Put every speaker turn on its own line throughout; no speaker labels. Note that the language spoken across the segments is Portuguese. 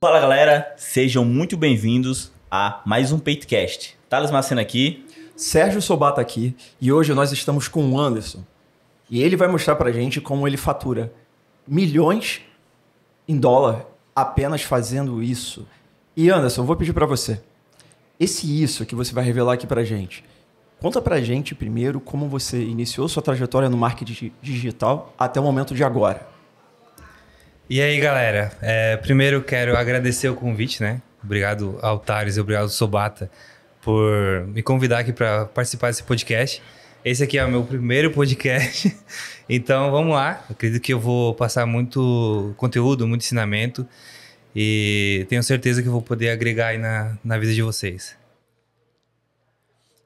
Fala galera, sejam muito bem-vindos a mais um Peitcast. Thales Macena aqui. Sérgio Sobata aqui e hoje nós estamos com o Anderson.
E ele vai mostrar pra gente como ele fatura milhões em dólar apenas fazendo isso. E Anderson, vou pedir para você. Esse isso que você vai revelar aqui pra gente. Conta pra gente primeiro como você iniciou sua trajetória no marketing digital até o momento de agora.
E aí, galera? É, primeiro quero agradecer o convite, né? Obrigado, Altares, obrigado, Sobata, por me convidar aqui para participar desse podcast. Esse aqui é o meu primeiro podcast, então vamos lá. Acredito que eu vou passar muito conteúdo, muito ensinamento e tenho certeza que vou poder agregar aí na, na vida de vocês.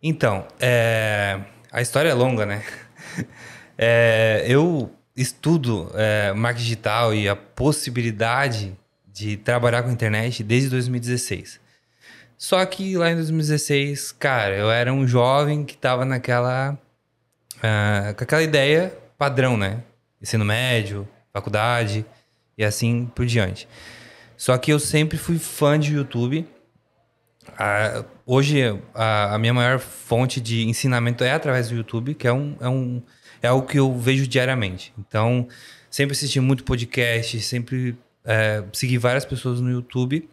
Então, é, a história é longa, né? É, eu estudo é, marketing digital e a possibilidade de trabalhar com a internet desde 2016. Só que lá em 2016, cara, eu era um jovem que tava naquela. Uh, com aquela ideia padrão, né? Ensino médio, faculdade e assim por diante. Só que eu sempre fui fã de YouTube. Uh, hoje, a, a minha maior fonte de ensinamento é através do YouTube, que é um, é um é algo que eu vejo diariamente. Então, sempre assisti muito podcast, sempre é, segui várias pessoas no YouTube.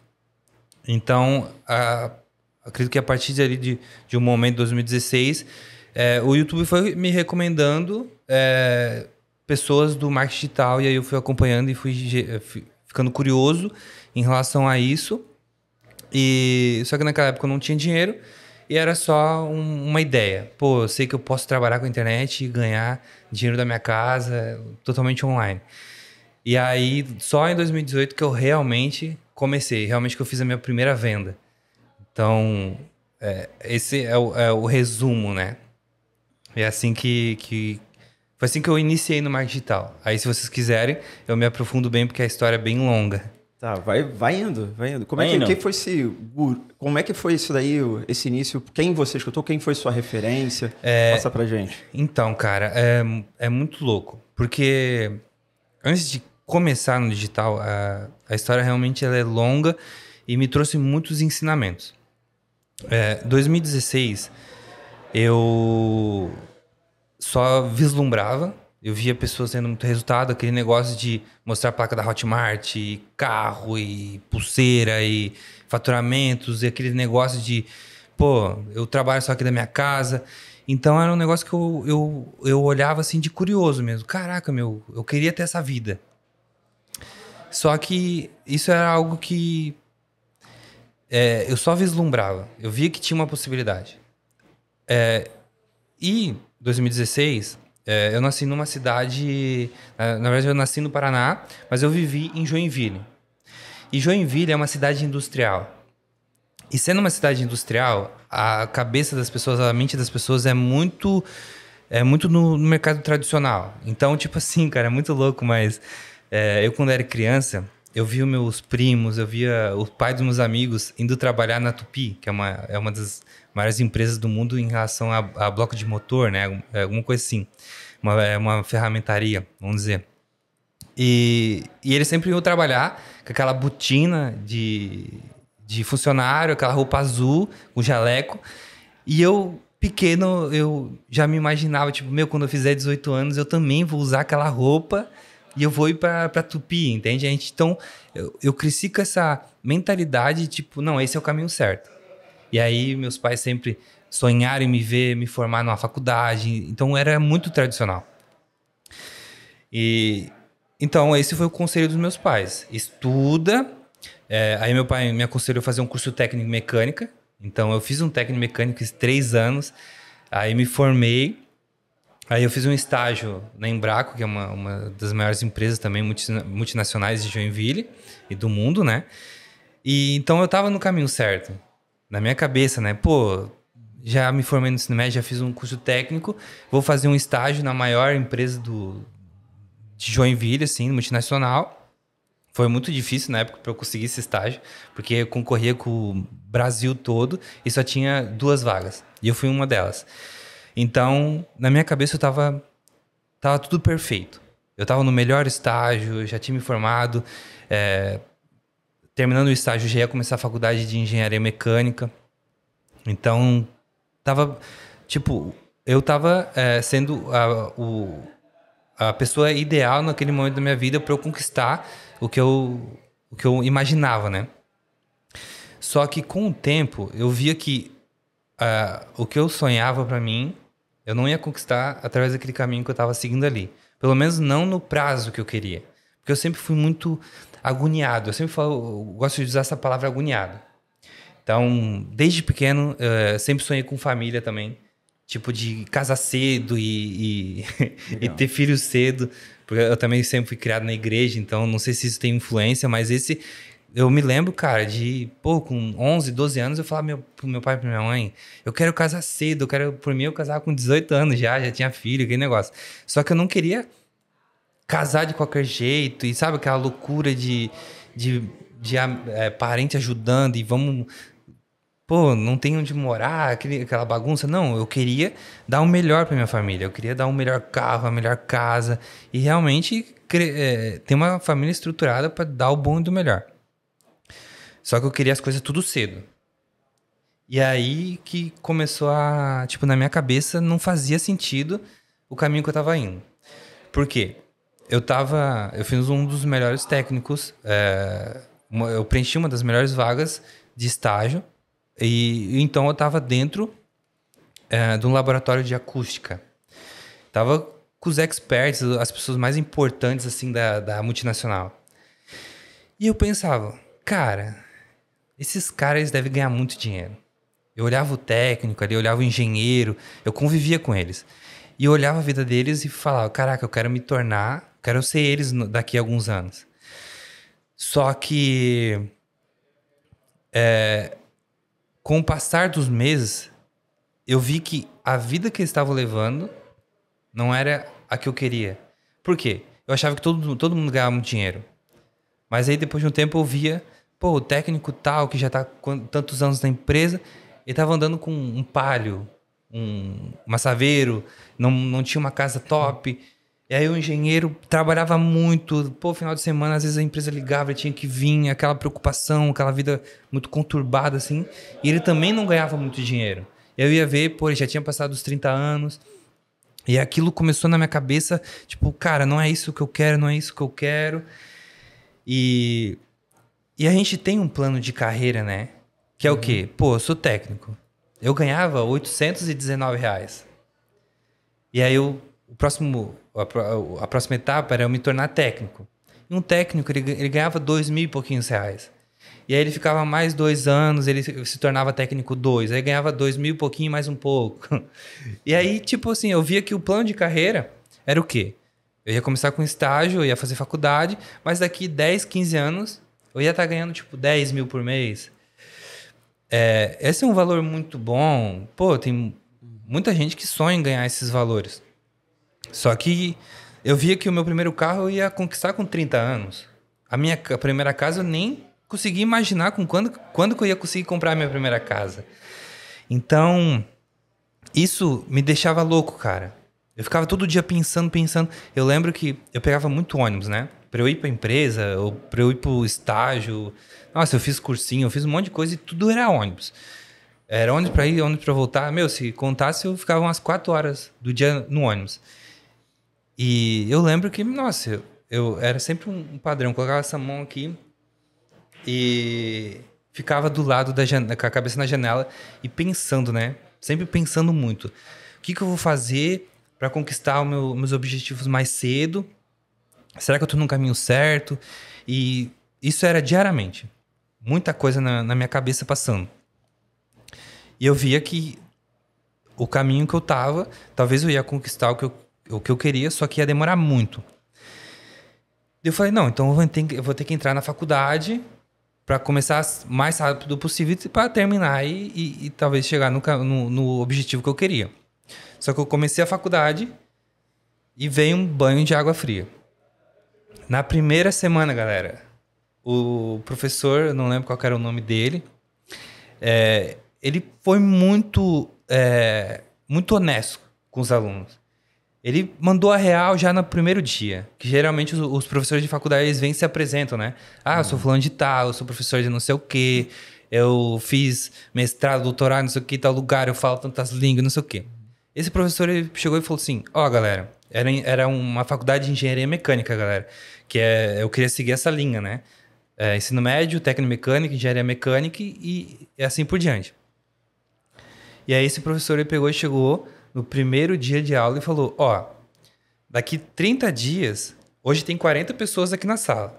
Então, a, acredito que a partir de, de, de um momento, 2016, é, o YouTube foi me recomendando é, pessoas do marketing digital e aí eu fui acompanhando e fui, é, fui ficando curioso em relação a isso. E só que naquela época eu não tinha dinheiro. E era só um, uma ideia. Pô, eu sei que eu posso trabalhar com a internet e ganhar dinheiro da minha casa totalmente online. E aí, só em 2018 que eu realmente comecei, realmente que eu fiz a minha primeira venda. Então, é, esse é o, é o, resumo, né? É assim que, que. Foi assim que eu iniciei no marketing digital. Aí, se vocês quiserem, eu me aprofundo bem porque a história é bem longa. Tá, vai, vai indo, vai indo. Como é vai é que,
foi esse, como é que foi isso daí, esse início? Quem você escutou? Quem foi sua referência? É, Passa pra
gente. Então, cara, é, é muito louco. Porque antes de começar no digital, a, a história realmente ela é longa e me trouxe muitos ensinamentos. É, 2016, eu só vislumbrava eu via pessoas tendo muito resultado, aquele negócio de mostrar a placa da Hotmart, e carro e pulseira e faturamentos, e aquele negócio de, pô, eu trabalho só aqui da minha casa. Então era um negócio que eu, eu, eu olhava assim de curioso mesmo. Caraca, meu, eu queria ter essa vida. Só que isso era algo que é, eu só vislumbrava. Eu via que tinha uma possibilidade. É, e 2016 é, eu nasci numa cidade. Na verdade, eu nasci no Paraná, mas eu vivi em Joinville. E Joinville é uma cidade industrial. E sendo uma cidade industrial, a cabeça das pessoas, a mente das pessoas é muito. É muito no, no mercado tradicional. Então, tipo assim, cara, é muito louco, mas é, eu, quando era criança, eu via meus primos, eu via o pai dos meus amigos indo trabalhar na Tupi, que é uma, é uma das maiores empresas do mundo em relação a, a bloco de motor, né? É, alguma coisa assim. Uma, é uma ferramentaria, vamos dizer. E, e sempre ia trabalhar com aquela botina de, de funcionário, aquela roupa azul, o jaleco. E eu, pequeno, eu já me imaginava, tipo, meu, quando eu fizer 18 anos, eu também vou usar aquela roupa e eu vou ir pra, pra Tupi, entende? A gente, então, eu, eu cresci com essa mentalidade, tipo, não, esse é o caminho certo. E aí meus pais sempre sonharam em me ver, me formar numa faculdade. Então era muito tradicional. E então esse foi o conselho dos meus pais: estuda. É, aí meu pai me aconselhou a fazer um curso técnico em mecânica. Então eu fiz um técnico mecânico esses fiz três anos. Aí me formei. Aí eu fiz um estágio na Embraco, que é uma, uma das maiores empresas também multinacionais de Joinville e do mundo, né? E então eu estava no caminho certo na minha cabeça, né? Pô, já me formei no ensino médio, já fiz um curso técnico, vou fazer um estágio na maior empresa do, de Joinville, assim, multinacional. Foi muito difícil na época para eu conseguir esse estágio, porque eu concorria com o Brasil todo e só tinha duas vagas. E eu fui uma delas. Então, na minha cabeça, eu tava, tava tudo perfeito. Eu tava no melhor estágio, já tinha me formado, é, terminando o estágio, já ia começar a faculdade de engenharia mecânica. Então, tava. Tipo, eu tava é, sendo a, o, a pessoa ideal naquele momento da minha vida para eu conquistar o que eu, o que eu imaginava, né? Só que com o tempo, eu via que uh, o que eu sonhava para mim, eu não ia conquistar através daquele caminho que eu tava seguindo ali. Pelo menos não no prazo que eu queria. Porque eu sempre fui muito agoniado. Eu sempre falo, eu gosto de usar essa palavra agoniado. Então, desde pequeno, uh, sempre sonhei com família também. Tipo, de casar cedo e, e, e ter filhos cedo. Porque eu também sempre fui criado na igreja, então não sei se isso tem influência, mas esse. Eu me lembro, cara, de, pô, com 11, 12 anos, eu falava meu, pro meu pai e pra minha mãe, eu quero casar cedo, eu quero, por mim, eu casava com 18 anos já, já tinha filho, aquele negócio. Só que eu não queria casar de qualquer jeito, e sabe aquela loucura de, de, de é, parente ajudando e vamos. Pô, não tem onde morar, aquele, aquela bagunça. Não, eu queria dar o melhor para minha família. Eu queria dar o melhor carro, a melhor casa. E realmente é, ter uma família estruturada para dar o bom e do melhor. Só que eu queria as coisas tudo cedo. E aí que começou a. Tipo, na minha cabeça não fazia sentido o caminho que eu tava indo. Por quê? eu tava. Eu fiz um dos melhores técnicos. É, uma, eu preenchi uma das melhores vagas de estágio. E então eu estava dentro é, de um laboratório de acústica. Tava com os experts, as pessoas mais importantes assim da, da multinacional. E eu pensava, cara, esses caras devem ganhar muito dinheiro. Eu olhava o técnico ali, eu olhava o engenheiro, eu convivia com eles. E eu olhava a vida deles e falava, caraca, eu quero me tornar Quero ser eles daqui a alguns anos. Só que. É, com o passar dos meses, eu vi que a vida que eles estavam levando não era a que eu queria. Por quê? Eu achava que todo, todo mundo ganhava muito dinheiro. Mas aí depois de um tempo eu via, pô, o técnico tal, que já está tantos anos na empresa, ele tava andando com um palio, um massaveiro, não, não tinha uma casa top. E aí o engenheiro trabalhava muito, pô, final de semana, às vezes a empresa ligava, ele tinha que vir, aquela preocupação, aquela vida muito conturbada, assim. E ele também não ganhava muito dinheiro. Eu ia ver, pô, ele já tinha passado os 30 anos. E aquilo começou na minha cabeça, tipo, cara, não é isso que eu quero, não é isso que eu quero. E, e a gente tem um plano de carreira, né? Que é uhum. o quê? Pô, eu sou técnico. Eu ganhava 819 reais. E aí eu, o próximo a, a próxima etapa era eu me tornar técnico. E um técnico, ele, ele ganhava dois mil e pouquinhos reais. E aí ele ficava mais dois anos, ele se tornava técnico dois. Aí ganhava dois mil e pouquinho, mais um pouco. E aí, tipo assim, eu via que o plano de carreira era o quê? Eu ia começar com estágio, eu ia fazer faculdade, mas daqui 10, 15 anos eu ia estar tá ganhando tipo 10 mil por mês. É, esse é um valor muito bom. Pô, tem muita gente que sonha em ganhar esses valores. Só que eu via que o meu primeiro carro eu ia conquistar com 30 anos. A minha primeira casa eu nem conseguia imaginar com quando, quando que eu ia conseguir comprar a minha primeira casa. Então, isso me deixava louco, cara. Eu ficava todo dia pensando, pensando. Eu lembro que eu pegava muito ônibus, né? Pra eu ir pra empresa, ou pra eu ir pro estágio. Nossa, eu fiz cursinho, eu fiz um monte de coisa e tudo era ônibus. Era ônibus pra ir, ônibus pra voltar. Meu, se contasse, eu ficava umas quatro horas do dia no ônibus. E eu lembro que, nossa, eu, eu era sempre um padrão, colocava essa mão aqui e ficava do lado da janela, com a cabeça na janela e pensando, né? Sempre pensando muito. O que, que eu vou fazer para conquistar meu, meus objetivos mais cedo? Será que eu estou no caminho certo? E isso era diariamente. Muita coisa na, na minha cabeça passando. E eu via que o caminho que eu estava, talvez eu ia conquistar o que eu o que eu queria, só que ia demorar muito. Eu falei, não, então eu vou ter, eu vou ter que entrar na faculdade para começar mais rápido possível para terminar e, e, e, talvez chegar no, no, no objetivo que eu queria. Só que eu comecei a faculdade e veio um banho de água fria. Na primeira semana, galera, o professor, não lembro qual era o nome dele, é, ele foi muito, é, muito honesto com os alunos. Ele mandou a real já no primeiro dia. Que geralmente os, os professores de faculdade eles vêm e se apresentam, né? Ah, eu sou uhum. fulano de tal, eu sou professor de não sei o quê, eu fiz mestrado, doutorado, não sei o que, tal lugar, eu falo tantas línguas, não sei o quê. Esse professor ele chegou e falou assim: Ó, oh, galera, era, era uma faculdade de engenharia mecânica, galera. Que é, eu queria seguir essa linha, né? É, ensino médio, técnico mecânico, engenharia mecânica e, e assim por diante. E aí esse professor ele pegou e chegou no primeiro dia de aula e falou: Ó, daqui 30 dias, hoje tem 40 pessoas aqui na sala.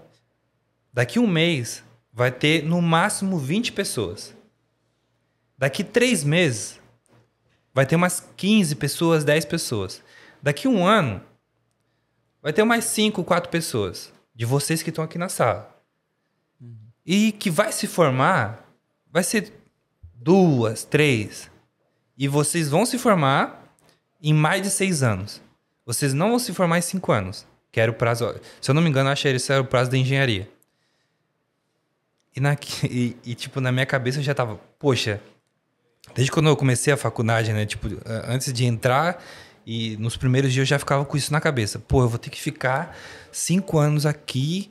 Daqui um mês, vai ter no máximo 20 pessoas. Daqui três meses, vai ter umas 15 pessoas, 10 pessoas. Daqui um ano, vai ter mais 5, 4 pessoas de vocês que estão aqui na sala. Uhum. E que vai se formar, vai ser duas, três. E vocês vão se formar em mais de seis anos. Vocês não vão se formar em cinco anos, que era o prazo. Se eu não me engano, acho que esse era o prazo da engenharia. E, na, e, e, tipo, na minha cabeça eu já tava, poxa, desde quando eu comecei a faculdade, né? Tipo, antes de entrar e nos primeiros dias eu já ficava com isso na cabeça. Pô, eu vou ter que ficar cinco anos aqui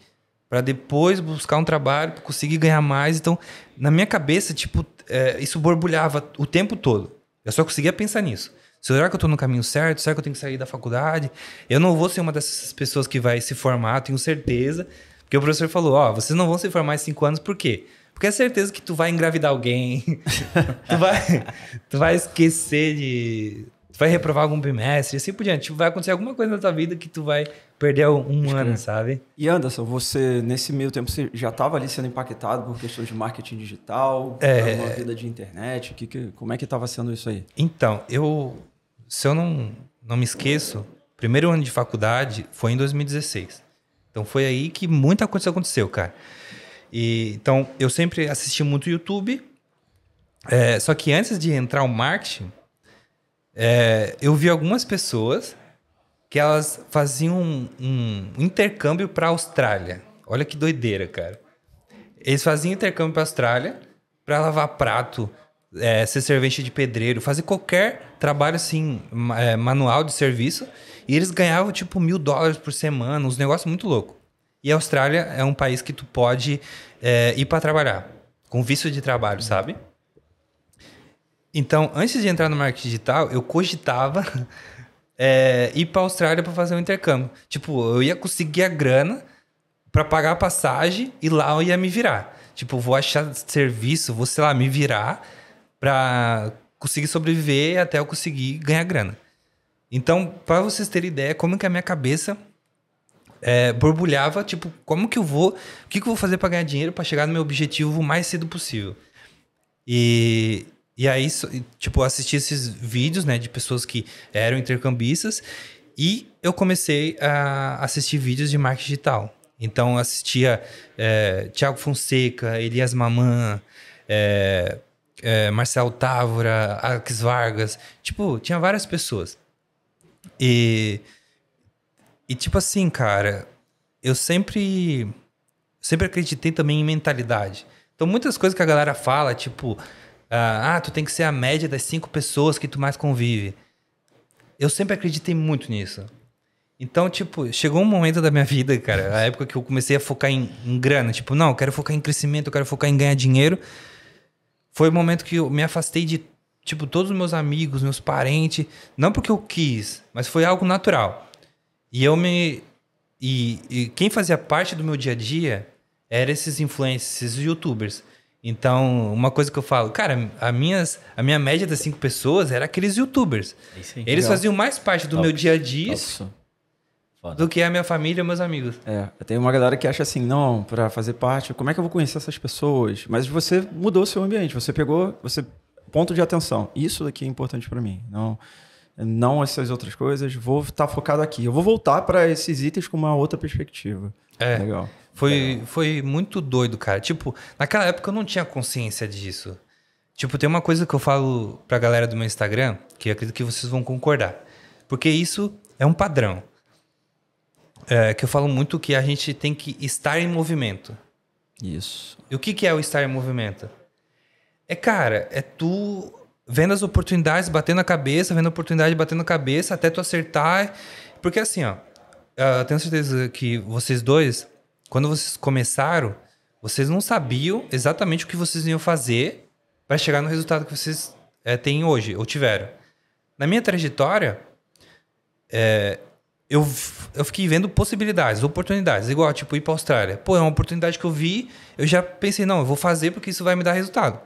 para depois buscar um trabalho, conseguir ganhar mais. Então, na minha cabeça, tipo, é, isso borbulhava o tempo todo. Eu só conseguia pensar nisso. Será que eu estou no caminho certo? Será que eu tenho que sair da faculdade? Eu não vou ser uma dessas pessoas que vai se formar, tenho certeza. Porque o professor falou: ó, oh, vocês não vão se formar em cinco anos, por quê? Porque é certeza que tu vai engravidar alguém, tu, vai, tu vai esquecer de. Tu vai reprovar algum bimestre, assim por diante. Tipo, vai acontecer alguma coisa na tua vida que tu vai perder um ano, é. sabe? E Anderson, você, nesse meio tempo, você já estava ali sendo impactado
por questões de marketing digital, é... uma vida de internet? Que, que, como é que estava sendo isso aí?
Então, eu se eu não, não me esqueço, primeiro ano de faculdade foi em 2016. Então foi aí que muita coisa aconteceu, cara. E, então eu sempre assisti muito YouTube. É, só que antes de entrar o marketing, é, eu vi algumas pessoas que elas faziam um, um intercâmbio para a Austrália. Olha que doideira, cara. Eles faziam intercâmbio para a Austrália para lavar prato, é, ser servente de pedreiro, fazer qualquer trabalho assim, é, manual de serviço. E eles ganhavam tipo mil dólares por semana, uns negócios muito louco. E a Austrália é um país que tu pode é, ir para trabalhar, com visto de trabalho, sabe? Então, antes de entrar no marketing digital, eu cogitava é, ir para a Austrália para fazer um intercâmbio. Tipo, eu ia conseguir a grana para pagar a passagem e lá eu ia me virar. Tipo, vou achar serviço, vou, sei lá, me virar para conseguir sobreviver até eu conseguir ganhar grana. Então, para vocês terem ideia, como que a minha cabeça é, borbulhava, tipo, como que eu vou, o que, que eu vou fazer para ganhar dinheiro para chegar no meu objetivo o mais cedo possível. E, e aí, tipo, assisti esses vídeos, né, de pessoas que eram intercambistas e eu comecei a assistir vídeos de marketing digital. Então, eu assistia é, Tiago Fonseca, Elias Maman, é, é, Marcel Távora, Alex Vargas. Tipo, tinha várias pessoas. E, e tipo assim, cara, eu sempre, sempre acreditei também em mentalidade. Então, muitas coisas que a galera fala, tipo, ah, ah, tu tem que ser a média das cinco pessoas que tu mais convive. Eu sempre acreditei muito nisso. Então, tipo, chegou um momento da minha vida, cara, a época que eu comecei a focar em, em grana. Tipo, não, eu quero focar em crescimento, eu quero focar em ganhar dinheiro foi o momento que eu me afastei de, tipo, todos os meus amigos, meus parentes. Não porque eu quis, mas foi algo natural. E eu me. E, e quem fazia parte do meu dia a dia eram esses influencers, esses youtubers. Então, uma coisa que eu falo, cara, a, minhas, a minha média das cinco pessoas era aqueles youtubers. Eles faziam mais parte do Top. meu dia a dia Top. Foda. do que é a minha família e meus amigos.
É, tem uma galera que acha assim, não, para fazer parte, como é que eu vou conhecer essas pessoas? Mas você mudou seu ambiente, você pegou, você ponto de atenção. Isso daqui é importante para mim. Não não essas outras coisas, vou estar tá focado aqui. Eu vou voltar para esses itens com uma outra perspectiva.
É. Legal. Foi, é. foi muito doido, cara. Tipo, naquela época eu não tinha consciência disso. Tipo, tem uma coisa que eu falo pra galera do meu Instagram, que acredito que vocês vão concordar. Porque isso é um padrão é, que eu falo muito que a gente tem que estar em movimento. Isso. E o que, que é o estar em movimento? É, cara, é tu vendo as oportunidades, batendo a cabeça, vendo a oportunidade, batendo a cabeça, até tu acertar. Porque assim, ó, ah, eu tenho certeza que vocês dois, quando vocês começaram, vocês não sabiam exatamente o que vocês iam fazer para chegar no resultado que vocês é, têm hoje, ou tiveram. Na minha trajetória, é, eu, eu fiquei vendo possibilidades, oportunidades. Igual, tipo, ir para a Austrália. Pô, é uma oportunidade que eu vi, eu já pensei, não, eu vou fazer porque isso vai me dar resultado.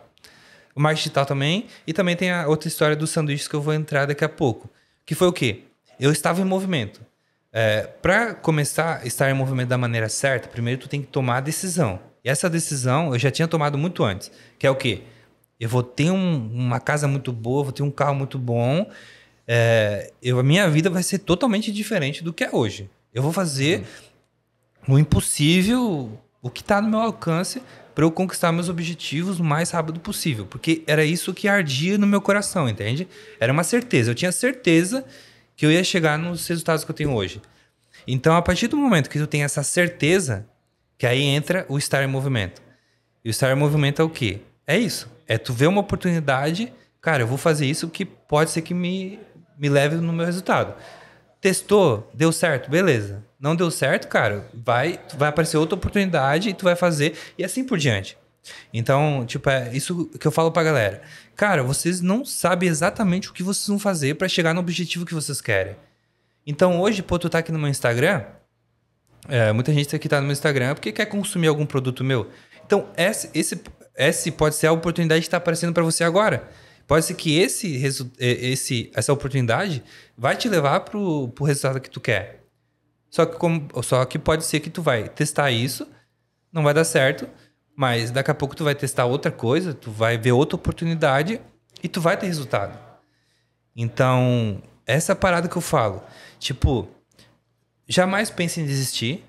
O marketing digital também. E também tem a outra história dos sanduíches que eu vou entrar daqui a pouco. Que foi o quê? Eu estava em movimento. É, para começar a estar em movimento da maneira certa, primeiro tu tem que tomar a decisão. E essa decisão eu já tinha tomado muito antes. Que é o quê? Eu vou ter um, uma casa muito boa, vou ter um carro muito bom é, eu, a minha vida vai ser totalmente diferente do que é hoje. Eu vou fazer uhum. o impossível, o que está no meu alcance, para eu conquistar meus objetivos o mais rápido possível. Porque era isso que ardia no meu coração, entende? Era uma certeza. Eu tinha certeza que eu ia chegar nos resultados que eu tenho hoje. Então, a partir do momento que tu tem essa certeza, que aí entra o estar em movimento. E o estar em movimento é o quê? É isso. É tu ver uma oportunidade, cara, eu vou fazer isso que pode ser que me me leve no meu resultado. Testou, deu certo, beleza. Não deu certo, cara, vai, vai aparecer outra oportunidade e tu vai fazer e assim por diante. Então, tipo, é isso que eu falo pra galera. Cara, vocês não sabem exatamente o que vocês vão fazer para chegar no objetivo que vocês querem. Então, hoje, pô, tu tá aqui no meu Instagram. É, muita gente aqui tá no meu Instagram porque quer consumir algum produto meu. Então, esse, esse, esse pode ser a oportunidade que tá aparecendo para você agora. Pode ser que esse, esse essa oportunidade vai te levar para o resultado que tu quer. Só que, como, só que pode ser que tu vai testar isso, não vai dar certo, mas daqui a pouco tu vai testar outra coisa, tu vai ver outra oportunidade e tu vai ter resultado. Então, essa é parada que eu falo, tipo, jamais pense em desistir.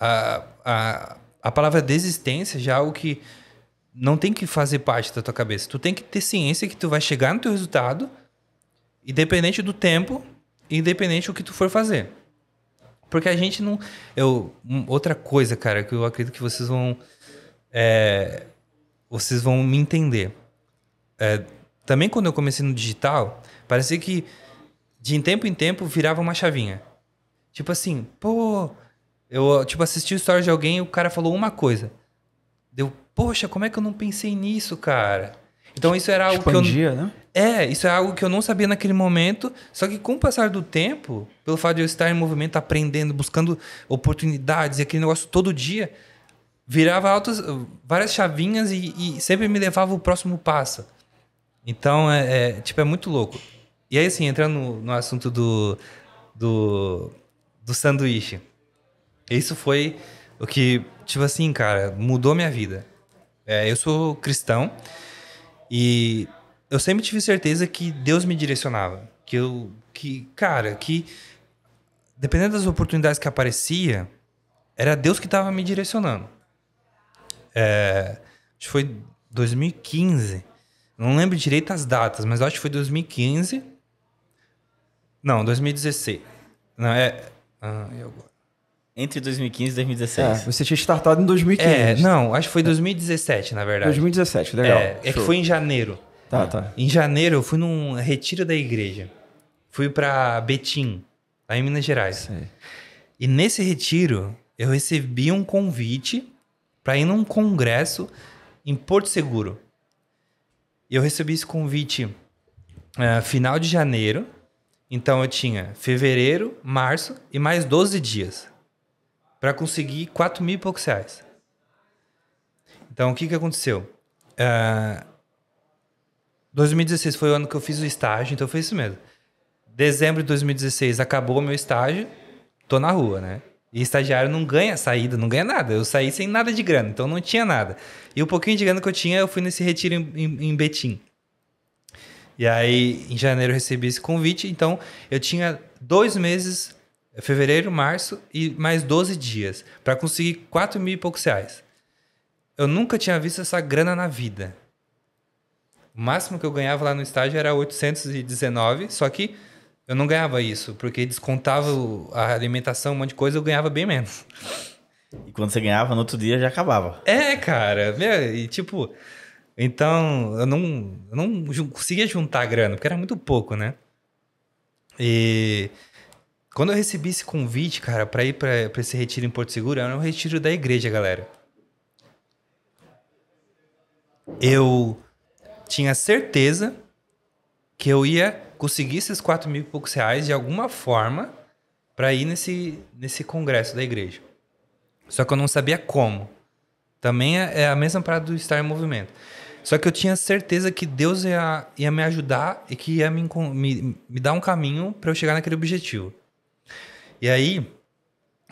A, a, a palavra desistência já é algo que não tem que fazer parte da tua cabeça. Tu tem que ter ciência que tu vai chegar no teu resultado, independente do tempo, independente do que tu for fazer. Porque a gente não. Eu, outra coisa, cara, que eu acredito que vocês vão. É, vocês vão me entender. É, também quando eu comecei no digital, parecia que de tempo em tempo virava uma chavinha. Tipo assim, pô, eu tipo assisti o story de alguém e o cara falou uma coisa. Deu, poxa, como é que eu não pensei nisso, cara? Então isso era algo Expandia, que eu né? É, isso é algo que eu não sabia naquele momento, só que com o passar do tempo, pelo fato de eu estar em movimento, aprendendo, buscando oportunidades e aquele negócio todo dia, virava altas, várias chavinhas e, e sempre me levava o próximo passo. Então, é, é, tipo, é muito louco. E aí, assim, entrando no, no assunto do, do, do sanduíche. Isso foi o que, tipo assim, cara, mudou minha vida. É, eu sou cristão e eu sempre tive certeza que Deus me direcionava. Que eu, que, cara, que dependendo das oportunidades que aparecia, era Deus que estava me direcionando. É, acho que foi 2015. Não lembro direito as datas, mas acho que foi 2015. Não, 2016. Não, é. Ah, e agora? Entre 2015 e 2016. É, você tinha startado em 2015. É, não, acho que foi 2017, na verdade. 2017, legal. É, é que foi em janeiro. Tá, tá. Em janeiro eu fui num retiro da igreja. Fui para Betim, lá em Minas Gerais. Sei. E nesse retiro eu recebi um convite para ir num congresso em Porto Seguro. E eu recebi esse convite uh, final de janeiro. Então eu tinha fevereiro, março e mais 12 dias para conseguir 4 mil e poucos reais. Então, o que, que aconteceu? Uh, ah, 2016 foi o ano que eu fiz o estágio, então foi isso mesmo. Dezembro de 2016 acabou meu estágio, tô na rua, né? E estagiário não ganha saída, não ganha nada. Eu saí sem nada de grana, então não tinha nada. E o pouquinho de grana que eu tinha, eu fui nesse retiro em, em, em Betim. E aí, em janeiro, eu recebi esse convite. Então, eu tinha dois meses é fevereiro, março e mais 12 dias para conseguir 4 mil e poucos reais. Eu nunca tinha visto essa grana na vida. O máximo que eu ganhava lá no estágio era 819, só que eu não ganhava isso, porque descontava a alimentação, um monte de coisa, eu ganhava bem menos. E quando você ganhava, no outro dia já acabava. É, cara. e tipo, então eu não, eu não conseguia juntar grana, porque era muito pouco, né? E quando eu recebi esse convite, cara, para ir para esse retiro em Porto Seguro, era um retiro da igreja, galera. Eu tinha certeza que eu ia conseguir esses quatro mil e poucos reais de alguma forma para ir nesse, nesse congresso da igreja. Só que eu não sabia como. Também é, é a mesma parada do estar em movimento. Só que eu tinha certeza que Deus ia, ia me ajudar e que ia me, me, me dar um caminho para eu chegar naquele objetivo. E aí,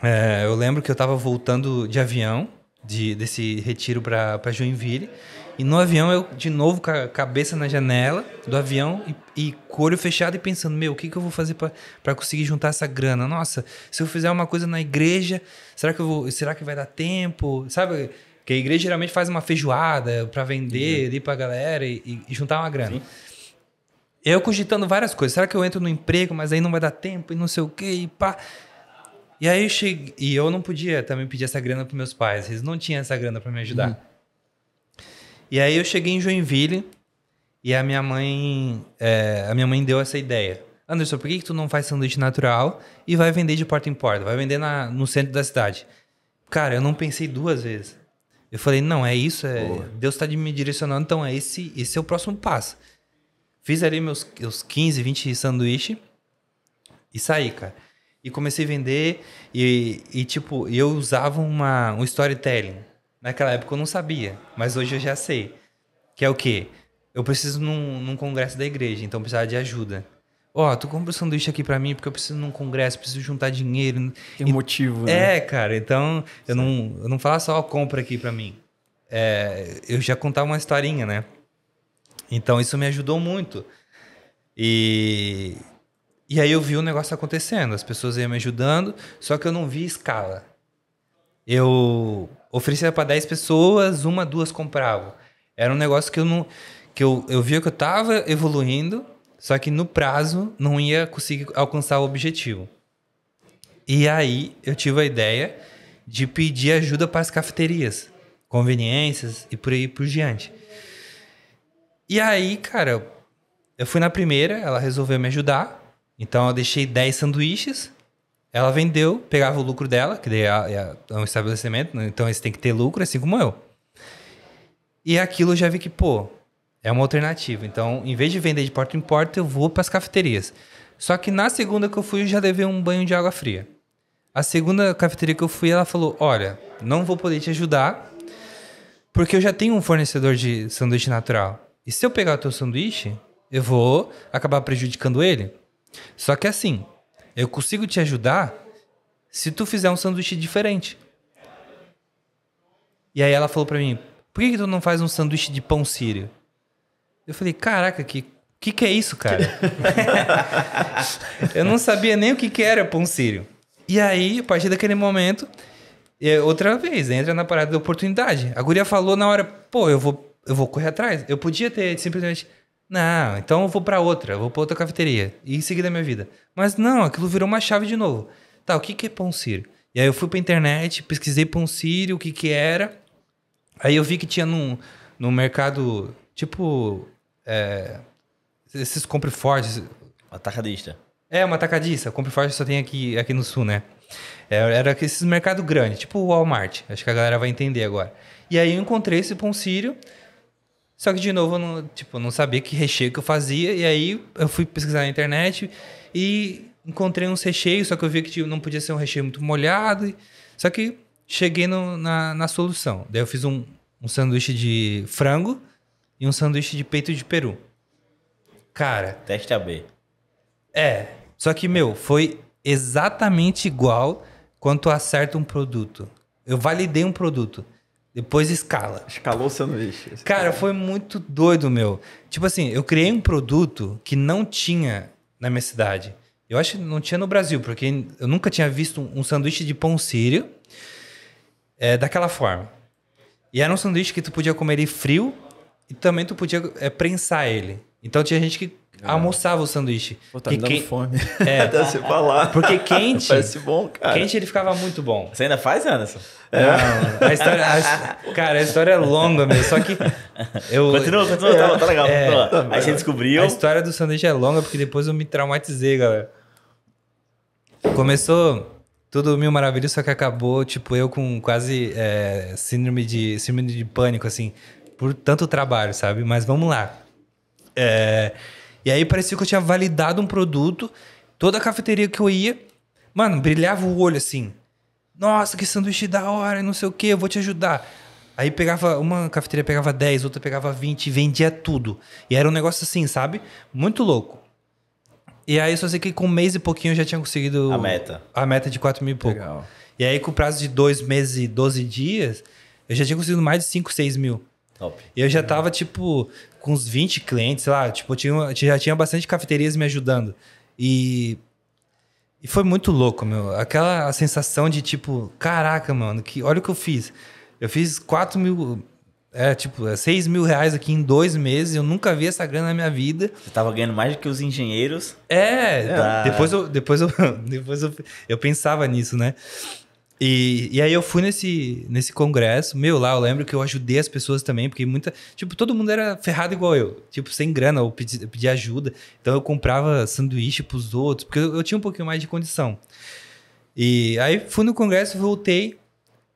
é, eu lembro que eu estava voltando de avião, de, desse retiro para Joinville, e no avião eu, de novo, com a cabeça na janela do avião e, e com o olho fechado e pensando: meu, o que, que eu vou fazer para conseguir juntar essa grana? Nossa, se eu fizer uma coisa na igreja, será que, eu vou, será que vai dar tempo? Sabe? Que a igreja geralmente faz uma feijoada para vender uhum. ali para a galera e, e, juntar uma grana. Sim. Eu cogitando várias coisas. Será que eu entro no emprego, mas aí não vai dar tempo e não sei o quê e pá. E aí eu cheguei, e eu não podia também pedir essa grana para meus pais, eles não tinham essa grana para me ajudar. Uhum. E aí eu cheguei em Joinville e a minha mãe, é, a minha mãe deu essa ideia. Anderson, por que, que tu não faz sanduíche natural e vai vender de porta em porta? Vai vender na, no centro da cidade. Cara, eu não pensei duas vezes. Eu falei, não, é isso, é, Deus está me direcionando, então é esse, esse é o próximo passo. Fiz ali meus, meus 15, 20 sanduíche e saí, cara. E comecei a vender e, e tipo, eu usava uma, um storytelling. Naquela época eu não sabia, mas hoje eu já sei. Que é o quê? Eu preciso num, num congresso da igreja, então eu precisava de ajuda. Ó, oh, tu compra um sanduíche aqui para mim porque eu preciso num congresso, preciso juntar dinheiro. Tem e, motivo, né? É, cara, então eu não, eu não falo só, compra aqui para mim. É, eu já contava uma historinha, né? Então isso me ajudou muito. E, e aí eu vi o negócio acontecendo, as pessoas iam me ajudando, só que eu não vi escala. Eu oferecia para 10 pessoas, uma, duas compravam. Era um negócio que eu não que eu, eu via que eu estava evoluindo, só que no prazo não ia conseguir alcançar o objetivo. E aí eu tive a ideia de pedir ajuda para as cafeterias, conveniências e por aí por diante. E aí, cara, eu fui na primeira, ela resolveu me ajudar. Então eu deixei 10 sanduíches. Ela vendeu, pegava o lucro dela, que daí é, é, é um estabelecimento, né? então eles têm que ter lucro, assim como eu. E aquilo eu já vi que, pô, é uma alternativa. Então, em vez de vender de porta em porta, eu vou para as cafeterias. Só que na segunda que eu fui, eu já levei um banho de água fria. A segunda cafeteria que eu fui, ela falou: Olha, não vou poder te ajudar, porque eu já tenho um fornecedor de sanduíche natural. E se eu pegar o teu sanduíche, eu vou acabar prejudicando ele. Só que assim, eu consigo te ajudar se tu fizer um sanduíche diferente. E aí ela falou para mim, por que, que, tu não faz um sanduíche de pão sírio? Eu falei, caraca, que que, que é isso, cara? eu não sabia nem o que, que era pão sírio. E aí, a partir daquele momento, é outra vez, entra na parada da oportunidade. A guria falou na hora, pô, eu vou eu vou correr atrás. Eu podia ter simplesmente, não, então eu vou para outra, vou para outra cafeteria e seguir da minha vida. Mas não, aquilo virou uma chave de novo. Tá, o que que é pão sírio? E aí eu fui pra internet, pesquisei pão sírio, o que que era. Aí eu vi que tinha num, num mercado, tipo, é, esses compre fortes. Atacadista. É, uma atacadista. Compre forte só tem aqui, aqui no sul, né? É, era esses mercado grande, tipo o Walmart. Acho que a galera vai entender agora. E aí eu encontrei esse pão sírio. Só que, de novo, eu não, tipo, não sabia que recheio que eu fazia. E aí eu fui pesquisar na internet e encontrei uns recheios, só que eu vi que tipo, não podia ser um recheio muito molhado. E... Só que cheguei no, na, na solução. Daí eu fiz um, um sanduíche de frango e um sanduíche de peito de peru. Cara. Teste AB. É. Só que, meu, foi exatamente igual quanto acerta um produto. Eu validei um produto. Depois escala. Escalou o sanduíche. Cara, cara, foi muito doido, meu. Tipo assim, eu criei um produto que não tinha na minha cidade. Eu acho que não tinha no Brasil, porque eu nunca tinha visto um, um sanduíche de pão sírio é, daquela forma. E era um sanduíche que tu podia comer ele frio e também tu podia é, prensar ele. Então tinha gente que é. Almoçava o sanduíche. Pô, tá porque quente... fome. É. Até você falar. Porque quente. Parece bom, cara. Quente ele ficava muito bom. Você ainda faz, Anderson? É. Não, a história, a, cara, a história é longa mesmo, só que eu... Continua, continua, é, tá, tá legal. É, tá tá aí você descobriu... A história do sanduíche é longa porque depois eu me traumatizei, galera. Começou tudo mil maravilhas, só que acabou, tipo, eu com quase é, síndrome, de, síndrome de pânico, assim, por tanto trabalho, sabe? Mas vamos lá. É, e aí parecia que eu tinha validado um produto. Toda a cafeteria que eu ia, mano, brilhava o olho assim. Nossa, que sanduíche da hora, não sei o que, eu vou te ajudar. Aí pegava, uma cafeteria pegava 10, outra pegava 20, vendia tudo. E era um negócio assim, sabe? Muito louco. E aí só sei que com um mês e pouquinho eu já tinha conseguido. A meta. A meta de 4 mil e pouco. Legal. E aí com o prazo de dois meses e 12 dias, eu já tinha conseguido mais de 5, 6 mil. Top. E eu já tava tipo, com uns 20 clientes, sei lá, tipo, eu tinha, já tinha bastante cafeterias me ajudando. E, e foi muito louco, meu. Aquela sensação de tipo, caraca, mano, que, olha o que eu fiz. Eu fiz 4 mil, é, tipo, 6 é mil reais aqui em dois meses. Eu nunca vi essa grana na minha vida. Você tava ganhando mais do que os engenheiros. É, depois, eu, depois, eu, depois eu, eu pensava nisso, né? E, e aí eu fui nesse, nesse congresso, meu, lá eu lembro que eu ajudei as pessoas também, porque muita. Tipo, todo mundo era ferrado igual eu. Tipo, sem grana, eu pedi, pedi ajuda. Então eu comprava sanduíche pros outros, porque eu, eu tinha um pouquinho mais de condição. E aí fui no congresso, voltei.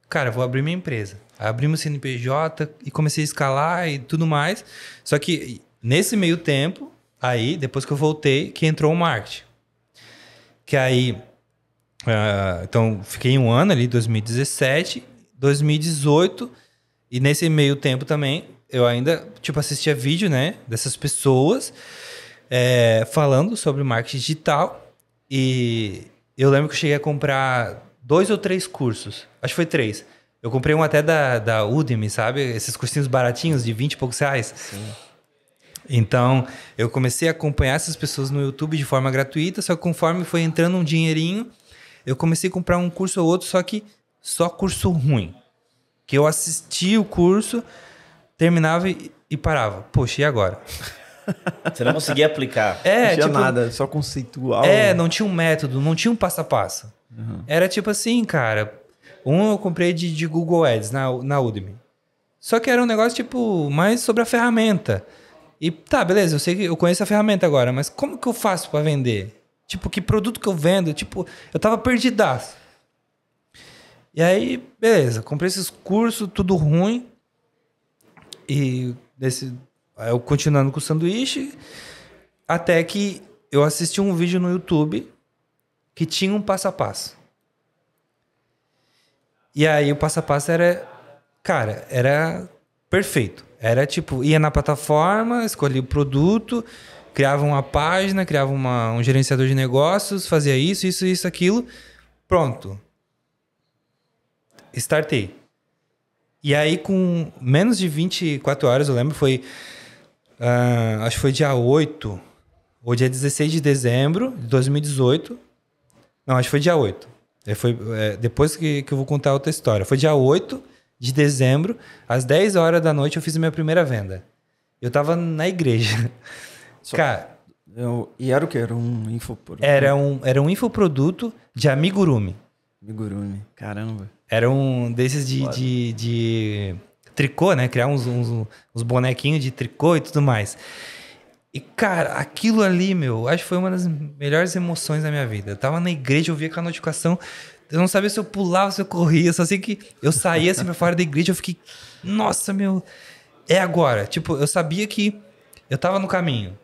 Cara, vou abrir minha empresa. Abrimos CNPJ e comecei a escalar e tudo mais. Só que nesse meio tempo, aí, depois que eu voltei, que entrou o marketing. Que aí Uh, então, fiquei um ano ali, 2017, 2018, e nesse meio tempo também, eu ainda, tipo, assistia vídeo, né, dessas pessoas é, falando sobre marketing digital, e eu lembro que eu cheguei a comprar dois ou três cursos, acho que foi três. Eu comprei um até da, da Udemy, sabe? Esses cursinhos baratinhos de 20 e poucos reais. Sim. Então, eu comecei a acompanhar essas pessoas no YouTube de forma gratuita, só que conforme foi entrando um dinheirinho, eu comecei a comprar um curso ou outro, só que só curso ruim. Que eu assistia o curso, terminava e, e parava. Poxa, e agora? Você não conseguia aplicar. É, não tinha tipo, nada, só conceitual. É, não tinha um método, não tinha um passo a passo. Uhum. Era tipo assim, cara. Um eu comprei de, de Google Ads na, na Udemy. Só que era um negócio, tipo, mais sobre a ferramenta. E tá, beleza, eu sei que eu conheço a ferramenta agora, mas como que eu faço para vender? Tipo, que produto que eu vendo? Tipo, eu tava perdidaço. E aí, beleza, comprei esses cursos, tudo ruim. E desse, eu continuando com o sanduíche, até que eu assisti um vídeo no YouTube que tinha um passo a passo. E aí o passo a passo era, cara, era perfeito. Era tipo, ia na plataforma, escolhi o produto, criava uma página, criava uma, um gerenciador de negócios, fazia isso, isso, isso, aquilo. Pronto. Startei. E aí, com menos de 24 horas, eu lembro, foi. Uh, acho que foi dia 8, ou dia 16 de dezembro de 2018. Não, acho que foi dia 8. É, foi, é, depois que, que eu vou contar outra história. Foi dia 8 de dezembro, às 10 horas da noite, eu fiz a minha primeira venda. Eu tava na igreja. Só Cara. Eu, e era o que? Era um infoproduto? Era um, era um infoproduto de amigurumi. Amigurumi, caramba. Era um desses de, de, de, tricô, né? Criar uns, uns, uns bonequinhos de tricô e tudo mais. E, cara, aquilo ali, meu, acho que foi uma das melhores emoções da minha vida. Eu tava na igreja, eu via aquela notificação. Eu não sabia se eu pulava, se eu corria. Só sei que eu saía assim pra fora da igreja, eu fiquei... Nossa, meu... É agora. Tipo, eu sabia que eu tava no caminho.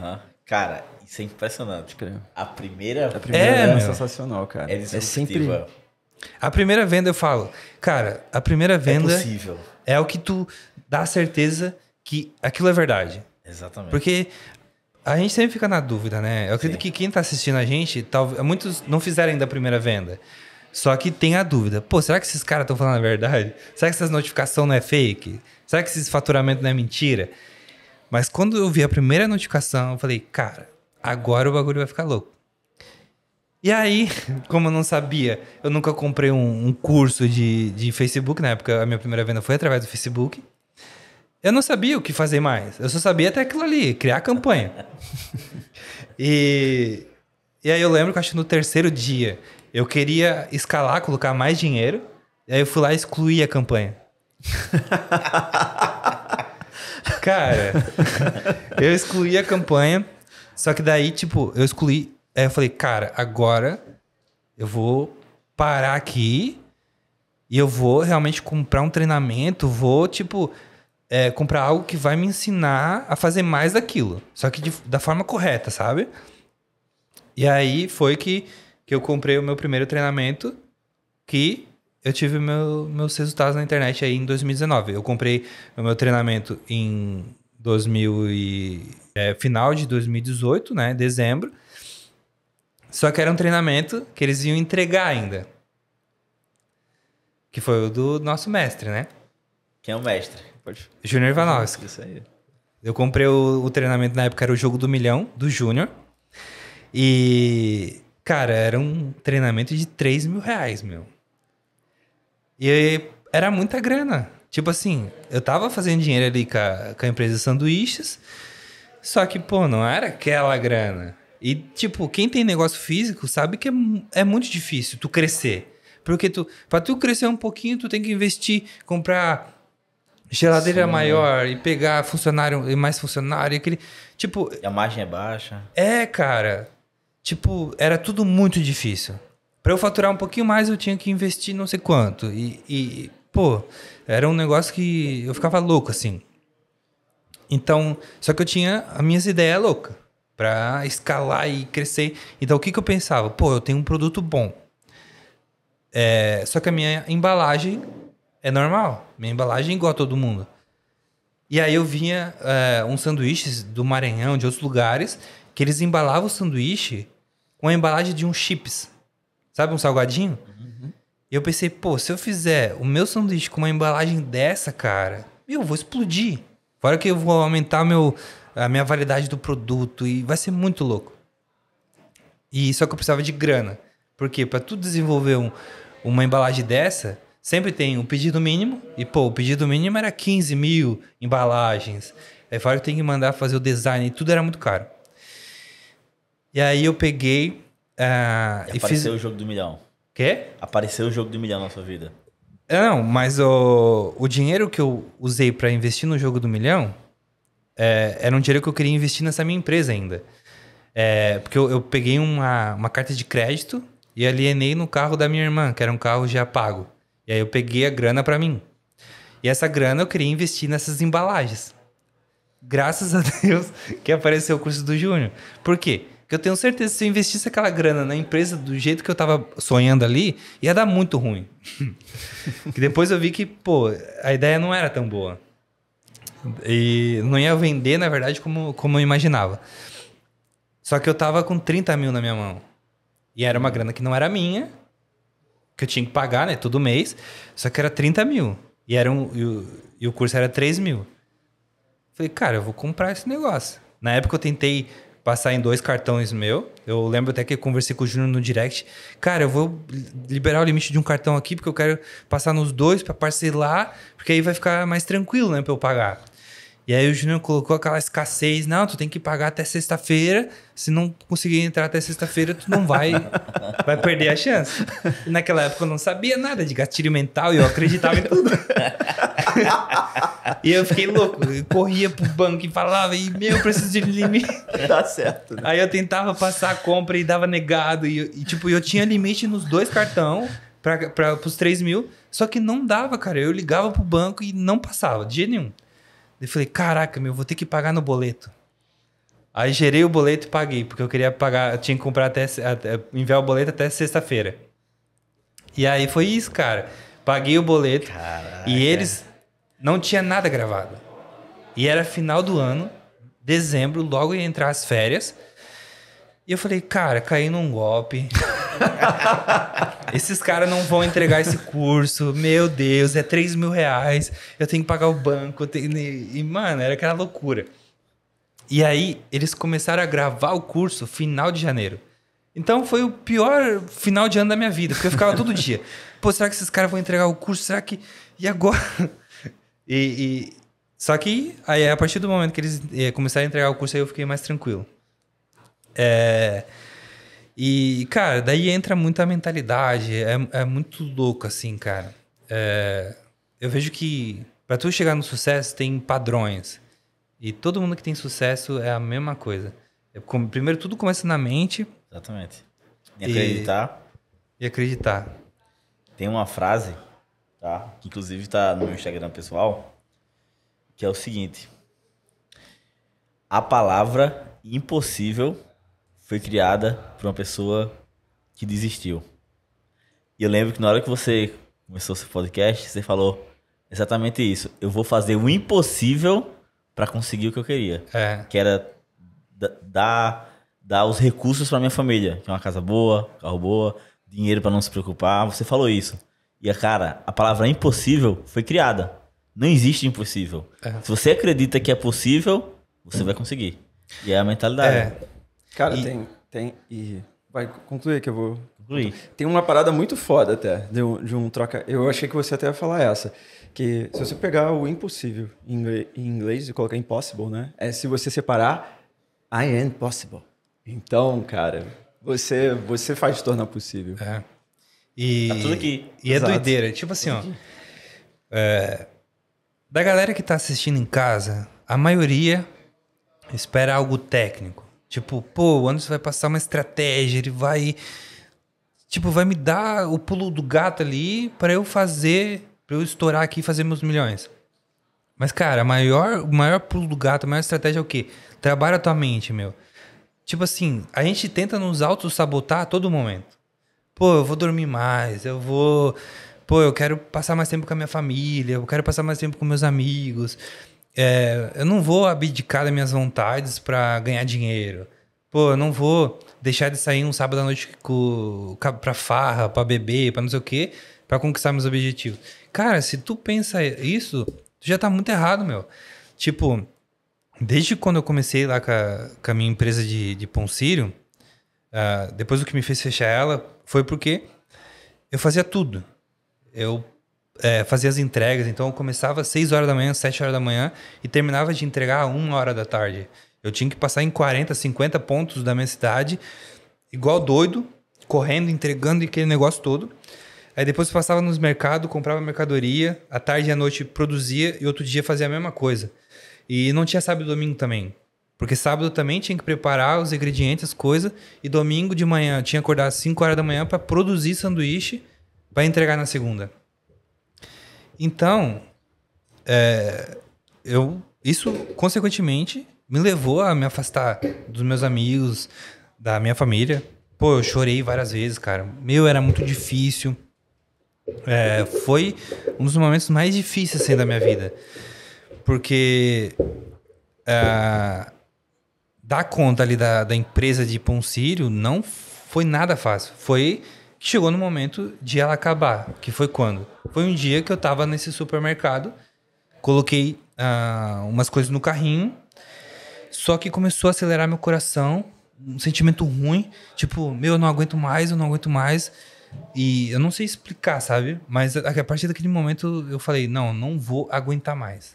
Uhum. Cara,
isso é impressionante. A primeira, a primeira é, é sensacional, cara. É, é sempre.
A primeira venda eu falo, cara, a primeira venda é, possível. é o que tu dá certeza que aquilo é verdade.
Exatamente. Porque
a gente sempre fica na dúvida, né? Eu acredito Sim. que quem tá assistindo a gente, talvez muitos não fizeram ainda a primeira venda. Só que tem a dúvida. Pô, será que esses caras estão falando a verdade? Será que essas notificações não é fake? Será que esse faturamento não é mentira? Mas quando eu vi a primeira notificação, eu falei, cara, agora o bagulho vai ficar louco. E aí, como eu não sabia, eu nunca comprei um, um curso de, de Facebook, na época a minha primeira venda foi através do Facebook. Eu não sabia o que fazer mais. Eu só sabia até aquilo ali, criar campanha. e, e aí eu lembro que acho que no terceiro dia eu queria escalar, colocar mais dinheiro. E aí eu fui lá e excluí a campanha. Cara, eu excluí a campanha, só que daí, tipo, eu excluí. Aí eu falei, cara, agora eu vou parar aqui e eu vou realmente comprar um treinamento, vou, tipo, é, comprar algo que vai me ensinar a fazer mais daquilo. Só que de, da forma correta, sabe? E aí foi que, que eu comprei o meu primeiro treinamento, que eu tive meu, meus resultados na internet aí em 2019. Eu comprei o meu treinamento em 2000 e, é, final de 2018, né, dezembro. Só que era um treinamento que eles iam entregar ainda. Que foi o do nosso mestre, né?
Quem é o mestre? Pode...
Júnior Ivanovski. Isso aí. Eu comprei o, o treinamento na época, era o jogo do milhão, do Júnior. E, cara, era um treinamento de 3 mil reais, meu e era muita grana. Tipo assim, eu tava fazendo dinheiro ali com a, com a empresa de sanduíches, só que, pô, não era aquela grana. E, tipo, quem tem negócio físico sabe que é, é muito difícil tu crescer. Porque tu, pra tu crescer um pouquinho, tu tem que investir, comprar geladeira Sim. maior e pegar funcionário e mais funcionário e aquele tipo e a margem é baixa é cara tipo era tudo muito difícil para eu faturar um pouquinho mais, eu tinha que investir não sei quanto. E, e, pô, era um negócio que eu ficava louco, assim. Então, só que eu tinha as minhas ideias loucas para escalar e crescer. Então, o que, que eu pensava? Pô, eu tenho um produto bom. É, só que a minha embalagem é normal. Minha embalagem é igual a todo mundo. E aí eu vinha é, uns sanduíches do Maranhão, de outros lugares, que eles embalavam o sanduíche com a embalagem de um chips. Sabe um salgadinho? Uhum. E eu pensei, pô, se eu fizer o meu sanduíche com uma embalagem dessa, cara, eu vou explodir. Fora que eu vou aumentar meu, a minha validade do produto e vai ser muito louco. E só que eu precisava de grana. Porque para tu desenvolver um, uma embalagem dessa, sempre tem um pedido mínimo. E, pô, o pedido mínimo era 15 mil embalagens. Aí fora que tem que mandar fazer o design e tudo era muito caro. E aí eu peguei Uh, e apareceu fiz... o jogo do milhão. Quê? Apareceu o jogo do milhão na sua vida. Não, mas o, o dinheiro que eu usei para investir no jogo do milhão é, era um dinheiro que eu queria investir nessa minha empresa ainda. É, porque eu, eu, peguei uma, uma carta de crédito e alienei no carro da minha irmã, que era um carro já pago. E aí eu peguei a grana para mim. E essa grana eu queria investir nessas embalagens. Graças a Deus que apareceu o curso do Júnior. Por quê? Que eu tenho certeza que se eu investisse aquela grana na empresa do jeito que eu tava sonhando ali, ia dar muito ruim. que depois eu vi que, pô, a ideia não era tão boa. E não ia vender, na verdade, como, como eu imaginava. Só que eu tava com 30 mil na minha mão. E era uma grana que não era minha, que eu tinha que pagar, né, todo mês. Só que era 30 mil. E, era um, e, o, e o curso era 3 mil. Falei, cara, eu vou comprar esse negócio. Na época eu tentei passar em dois cartões meu. Eu lembro até que eu conversei com o Júnior no direct. Cara, eu vou liberar o limite de um cartão aqui, porque eu quero passar nos dois para parcelar, porque aí vai ficar mais tranquilo, né, para eu pagar. E aí o Júnior colocou aquela escassez, não, tu tem que pagar até sexta-feira, se não conseguir entrar até sexta-feira, tu não vai vai perder a chance. E naquela época eu não sabia nada de gatilho mental e eu acreditava em tudo. e eu fiquei louco, eu corria pro banco e falava, e, meu, eu preciso de limite. Tá certo. Né? Aí eu tentava passar a compra e dava negado e, e tipo, eu tinha limite nos dois cartões para os 3 mil, só que não dava, cara. Eu ligava pro banco e não passava, de jeito nenhum. Eu falei, caraca, meu, vou ter que pagar no boleto. Aí gerei o boleto e paguei, porque eu queria pagar, eu tinha que comprar até, até enviar o boleto até sexta-feira. E aí foi isso, cara. Paguei o boleto caraca. e eles não tinha nada gravado. E era final do ano, dezembro, logo ia entrar as férias. E eu falei, cara, caí num golpe. Esses caras não vão entregar esse curso. Meu Deus, é 3 mil reais. Eu tenho que pagar o banco. Tenho... E, mano, era aquela loucura. E aí, eles começaram a gravar o curso final de janeiro. Então foi o pior final de ano da minha vida, porque eu ficava todo dia. Pô, será que esses caras vão entregar o curso? Será que. E agora? e, e... Só que aí, a partir do momento que eles eh, começaram a entregar o curso, aí eu fiquei mais tranquilo. É. E, cara, daí entra muita mentalidade. É, é muito louco, assim, cara. É, eu vejo que para tu chegar no sucesso tem padrões. E todo mundo que tem sucesso é a mesma coisa. primeiro, tudo começa na mente.
Exatamente. E acreditar.
E, e acreditar.
Tem uma frase, tá? Que inclusive tá no meu Instagram pessoal, que é o seguinte. A palavra impossível foi criada por uma pessoa que desistiu. E eu lembro que na hora que você começou seu podcast, você falou exatamente isso. Eu vou fazer o impossível para conseguir o que eu queria. É. Que era dar, dar os recursos para minha família. Que é uma casa boa, carro boa, dinheiro para não se preocupar. Você falou isso. E, cara, a palavra impossível foi criada. Não existe impossível. É. Se você acredita que é possível, você vai conseguir. E é a mentalidade. É.
Cara, e... tem, tem. E vai concluir que eu vou. Concluir. Tem uma parada muito foda até, de um, de um troca. Eu achei que você até ia falar essa. Que se você pegar o impossível em inglês e colocar impossible, né? É se você separar I am possible. Então, cara, você, você faz tornar possível. É. E, tá tudo aqui. E é Exato. é
doideira. Tipo assim, ó. É, da galera que tá assistindo em casa, a maioria espera algo técnico. Tipo, pô, o Anderson vai passar uma estratégia, ele vai. Tipo, vai me dar o pulo do gato ali para eu fazer. para eu estourar aqui e fazer meus milhões. Mas, cara, o maior, o maior pulo do gato, a maior estratégia é o quê? Trabalha a tua mente, meu. Tipo assim, a gente tenta nos auto-sabotar a todo momento. Pô, eu vou dormir mais, eu vou. Pô, eu quero passar mais tempo com a minha família, eu quero passar mais tempo com meus amigos é, eu não vou abdicar das minhas vontades para ganhar dinheiro. Pô, eu não vou deixar de sair um sábado à noite para pra farra, pra beber, pra não sei o quê, pra conquistar meus objetivos. Cara, se tu pensa isso, tu já tá muito errado, meu. Tipo, desde quando eu comecei lá com a, com a minha empresa de, de uh, depois o que me fez fechar ela foi porque eu fazia tudo. Eu é, fazia as entregas, então eu começava às 6 horas da manhã, 7 horas da manhã e terminava de entregar a 1 hora da tarde. Eu tinha que passar em 40, 50 pontos da minha cidade, igual doido, correndo, entregando aquele negócio todo. Aí depois passava nos mercados, comprava mercadoria, à tarde e à noite produzia e outro dia fazia a mesma coisa. E não tinha sábado e domingo também. Porque sábado também tinha que preparar os ingredientes, as coisas, e domingo de manhã tinha que acordar às 5 horas da manhã para produzir sanduíche para entregar na segunda. Então, é, eu isso consequentemente me levou a me afastar dos meus amigos, da minha família. Pô, eu chorei várias vezes, cara. Meu, era muito difícil. É, foi um dos momentos mais difíceis assim, da minha vida. Porque é, dar conta ali da, da empresa de Poncírio não foi nada fácil. Foi Chegou no momento de ela acabar, que foi quando? Foi um dia que eu estava nesse supermercado, coloquei ah, umas coisas no carrinho, só que começou a acelerar meu coração, um sentimento ruim, tipo, meu, eu não aguento mais, eu não aguento mais. E eu não sei explicar, sabe? Mas a partir daquele momento eu falei, não, não vou aguentar mais.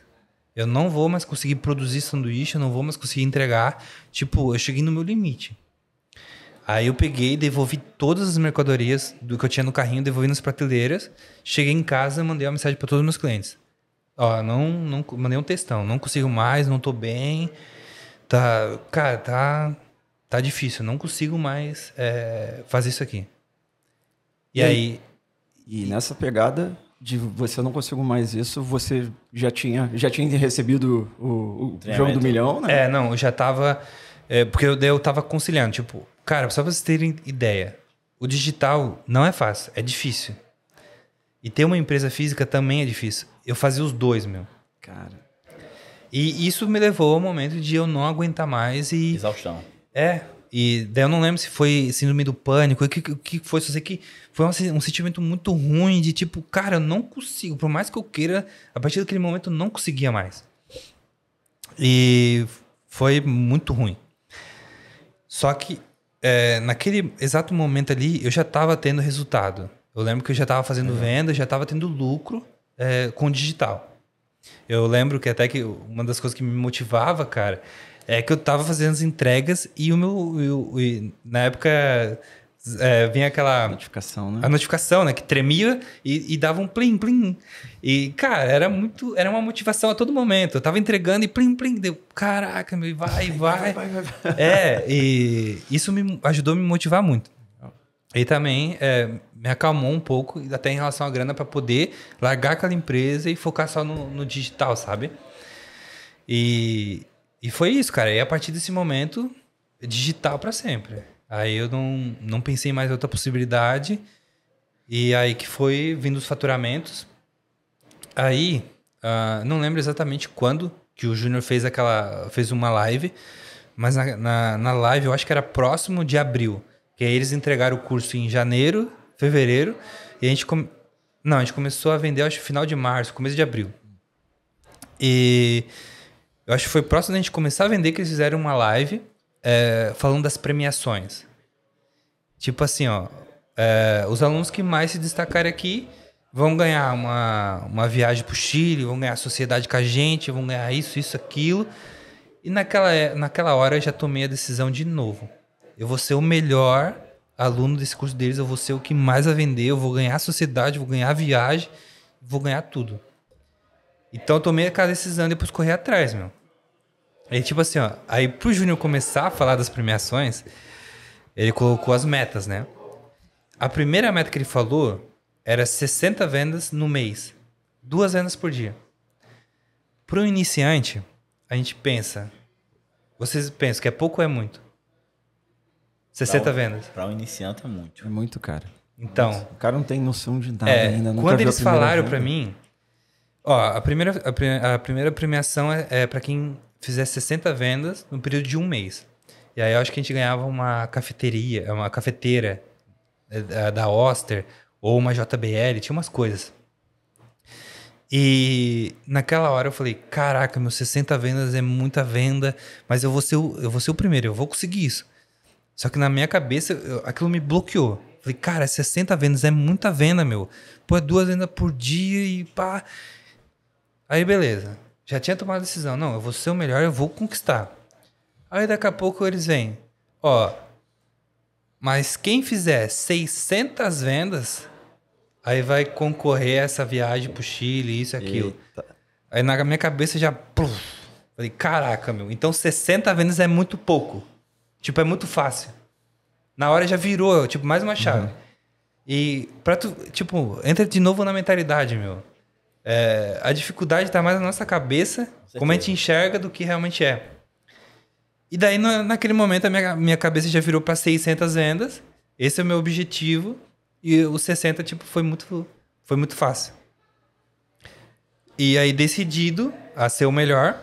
Eu não vou mais conseguir produzir sanduíche, eu não vou mais conseguir entregar. Tipo, eu cheguei no meu limite. Aí eu peguei, devolvi todas as mercadorias do que eu tinha no carrinho, devolvi nas prateleiras. Cheguei em casa, mandei uma mensagem para todos os meus clientes. Ó, não, não mandei um textão, não consigo mais, não tô bem. Tá, cara, tá tá difícil, não consigo mais é, fazer isso aqui. E, e aí e
nessa pegada de você não consigo mais isso, você já tinha já tinha recebido
o, o jogo do milhão, né? É, não, eu já tava é, porque eu, eu tava conciliando, tipo, Cara, só pra vocês terem ideia, o digital não é fácil, é difícil. E ter uma empresa física também é difícil. Eu fazia os dois, meu. Cara. E isso me levou ao momento de eu não aguentar mais e. Exaustão. É. E daí eu não lembro se foi síndrome do pânico, o que, que foi, só sei que foi um, um, sentimento muito ruim de tipo, cara, eu não consigo, por mais que eu queira, a partir daquele momento eu não conseguia mais. E foi muito ruim. Só que é, naquele exato momento ali, eu já estava tendo resultado. Eu lembro que eu já estava fazendo uhum. venda, já estava tendo lucro é, com digital. Eu lembro que até que uma das coisas que me motivava, cara, é que eu estava fazendo as entregas e o meu. Eu, eu, na época é, vinha aquela. Notificação, né? A notificação, né? Que tremia e, e, dava um plim, plim. E, cara, era muito. Era uma motivação a todo momento. Eu tava entregando e plim, plim. Deu, caraca, meu, vai, vai. vai, vai, vai, É, e isso me ajudou a me motivar muito. E também é, me acalmou um pouco, até em relação à grana, para poder largar aquela empresa e focar só no, no digital, sabe? E, e foi isso, cara. E a partir desse momento, digital para sempre. Aí eu não, não pensei mais em outra possibilidade. E aí que foi vindo os faturamentos. Aí, uh, não lembro exatamente quando que o Júnior fez aquela fez uma live, mas na, na, na, live eu acho que era próximo de abril. Que aí eles entregaram o curso em janeiro, fevereiro, e a gente com não, a gente começou a vender acho final de março, começo de abril. E eu acho que foi próximo da gente começar a vender que eles fizeram uma live é, falando das premiações. Tipo assim, ó, é, os alunos que mais se destacarem aqui vão ganhar uma, uma viagem para o Chile, vão ganhar sociedade com a gente, vão ganhar isso, isso, aquilo. E naquela, é, naquela hora eu já tomei a decisão de novo. Eu vou ser o melhor aluno desse curso deles, eu vou ser o que mais a vender, eu vou ganhar a sociedade, vou ganhar a viagem, vou ganhar tudo. Então eu tomei aquela decisão e depois corri atrás, meu aí tipo assim, ó, aí pro Júnior começar a falar das premiações, ele colocou as metas, né? A primeira meta que ele falou era 60 vendas no mês, duas vendas por dia. Pro iniciante, a gente pensa, vocês pensam que é pouco ou é muito? 60 pra, vendas.
Para um iniciante é muito. É muito, cara. Então, Nossa,
o cara não tem noção de nada é, ainda. Quando eles falaram para mim, ó, a primeira a, a primeira premiação é, é para quem fizesse 60 vendas no período de um mês. E aí eu acho que a gente ganhava uma cafeteria, é uma cafeteira é, da Oster ou uma JBL, tinha umas coisas. E naquela hora eu falei: caraca, meus 60 vendas é muita venda, mas eu vou ser o, eu vou ser o primeiro, eu vou conseguir isso. Só que na minha cabeça eu, aquilo me bloqueou. Falei, cara, 60 vendas é muita venda, meu. Pô, é duas vendas por dia e pá. Aí beleza. Já tinha tomado a decisão, não, eu vou ser o melhor, eu vou conquistar. Aí daqui a pouco eles vêm, ó, mas quem fizer 600 vendas, aí vai concorrer a essa viagem pro Chile, isso, aquilo. Eita. Aí na minha cabeça já, pluf, falei, caraca, meu, então 60 vendas é muito pouco. Tipo, é muito fácil. Na hora já virou, tipo, mais uma chave. Uhum. E pra tu, tipo, entra de novo na mentalidade, meu. É, a dificuldade está mais na nossa cabeça, como a gente enxerga do que realmente é. E daí, na, naquele momento, a minha, minha cabeça já virou para 600 vendas. Esse é o meu objetivo. E os 60, tipo, foi muito, foi muito fácil. E aí, decidido a ser o melhor,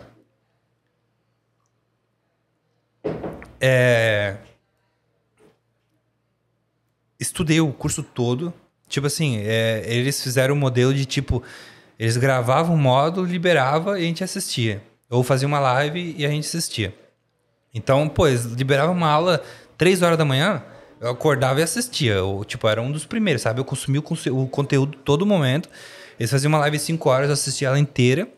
é... estudei o curso todo. Tipo assim, é, eles fizeram um modelo de tipo eles gravavam o módulo, liberava e a gente assistia. Ou fazia uma live e a gente assistia. Então, pô, eles liberavam uma aula três horas da manhã, eu acordava e assistia. Eu, tipo, era um dos primeiros, sabe? Eu consumia o, o conteúdo todo momento. Eles faziam uma live cinco horas, eu assistia ela inteira.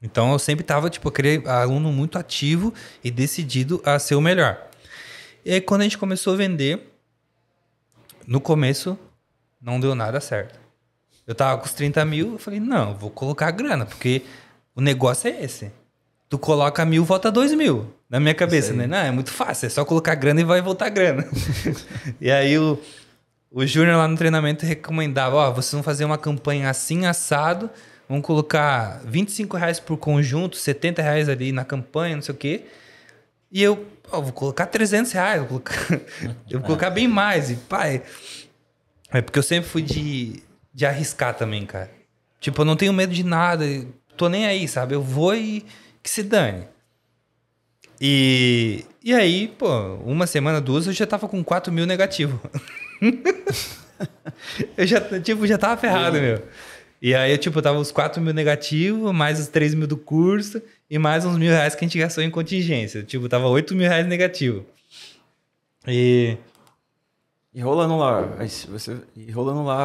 Então eu sempre estava, tipo, aquele aluno muito ativo e decidido a ser o melhor. E aí quando a gente começou a vender, no começo não deu nada certo. Eu tava com os 30 mil, eu falei, não, vou colocar a grana, porque o negócio é esse. Tu coloca mil, volta dois mil. Na minha cabeça, né? Não, é muito fácil, é só colocar grana e vai voltar grana. e aí o, o Júnior lá no treinamento recomendava, ó, oh, vocês vão fazer uma campanha assim, assado, vão colocar 25 reais por conjunto, 70 reais ali na campanha, não sei o quê. E eu, ó, oh, vou colocar 300 reais, vou colocar, eu vou colocar bem mais. E, pai, é porque eu sempre fui de de arriscar também, cara. Tipo, eu não tenho medo de nada, tô nem aí, sabe? Eu vou e que se dane. E, e aí, pô, uma semana, duas, eu já tava com 4 mil negativo. eu já, tipo, já tava ferrado, meu. E aí, eu, tipo, tava os 4 mil negativo, mais os 3 mil do curso e mais uns mil reais que a gente gastou em contingência. Tipo, tava 8 mil reais negativo. E e rolando lá, você, e rolando lá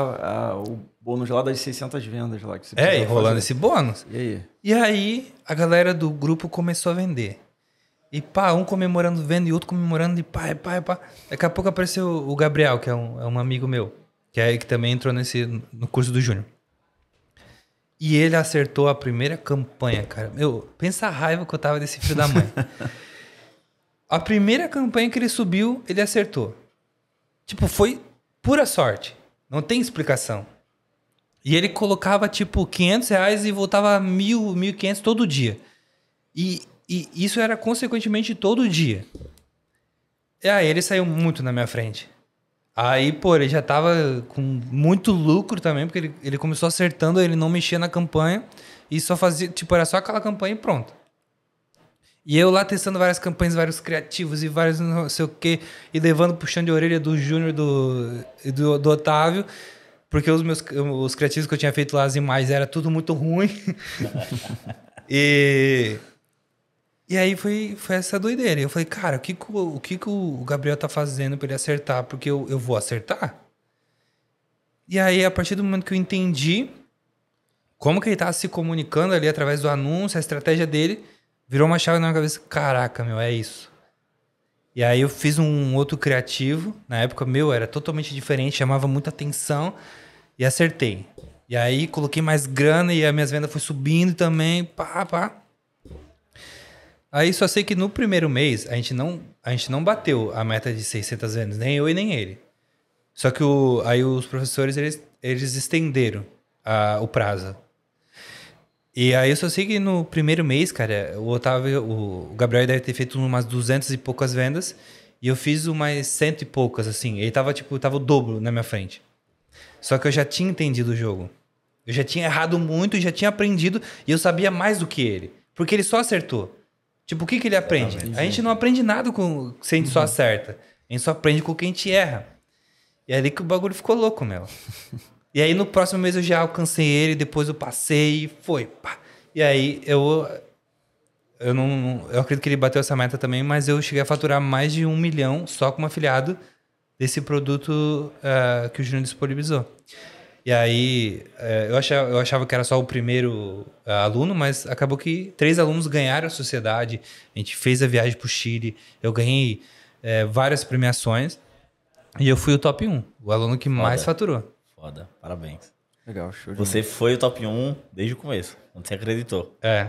a, o
bônus lá das 600 vendas lá que você É, e rolando fazer. esse bônus. E aí?
E aí, a galera do grupo começou a vender. E pá, um comemorando venda e outro comemorando e pá, e pá, e pá. Daqui a pouco apareceu o Gabriel, que é um, é um amigo meu, que, é, que também entrou nesse, no curso do Júnior. E ele acertou a primeira campanha, cara. Meu, pensa a raiva que eu tava desse filho da mãe. a primeira campanha que ele subiu, ele acertou. Tipo, foi pura sorte. Não tem explicação. E ele colocava, tipo, 500 reais e voltava mil, 1.500 todo dia. E, e isso era, consequentemente, todo dia. E aí ele saiu muito na minha frente. Aí, pô, ele já tava com muito lucro também, porque ele, ele começou acertando, ele não mexia na campanha e só fazia, tipo, era só aquela campanha e pronto. E eu lá testando várias campanhas, vários criativos e vários não sei o quê, e levando puxando de orelha do Júnior do, do, do Otávio, porque os meus os criativos que eu tinha feito lá, as imagens, era tudo muito ruim. e. E aí foi, foi essa doideira. Eu falei, cara, o que, o, o, que, que o Gabriel tá fazendo para ele acertar? Porque eu, eu vou acertar? E aí, a partir do momento que eu entendi como que ele tava tá se comunicando ali através do anúncio, a estratégia dele, virou uma chave na minha cabeça, caraca, meu, é isso. E aí eu fiz um outro criativo, na época meu era totalmente diferente, chamava muita atenção e acertei. E aí coloquei mais grana e as minhas vendas foi subindo também, pá, pá. Aí só sei que no primeiro mês a gente não, a gente não bateu a meta de 600 vendas, nem eu e nem ele. Só que o, aí os professores eles, eles estenderam a, o prazo. E aí eu só sei que no primeiro mês, cara, o Otávio, o Gabriel deve ter feito umas duzentas e poucas vendas e eu fiz umas cento e poucas, assim. Ele tava, tipo, tava o dobro na minha frente. Só que eu já tinha entendido o jogo. Eu já tinha errado muito, já tinha aprendido e eu sabia mais do que ele. Porque ele só acertou. Tipo, o que, que ele aprende? Exatamente. A gente não aprende nada com, se a gente uhum. só acerta. A gente só aprende com o que a gente erra. E é ali que o bagulho ficou louco, meu. E aí no próximo mês eu já alcancei ele, depois eu passei e foi. Pá. E aí eu. Eu não. Eu acredito que ele bateu essa meta também, mas eu cheguei a faturar mais de um milhão só como afiliado desse produto uh, que o Júnior disponibilizou. E aí, eh, eu achava, eu achava que era só o primeiro eh, aluno, mas acabou que três alunos ganharam a sociedade. A gente fez a viagem para o Chile, eu ganhei várias premiações e eu fui o top 1, o aluno que mais Olha. faturou.
Foda, parabéns. Legal, show Você foi o top 1 desde o começo, quando você acreditou. É.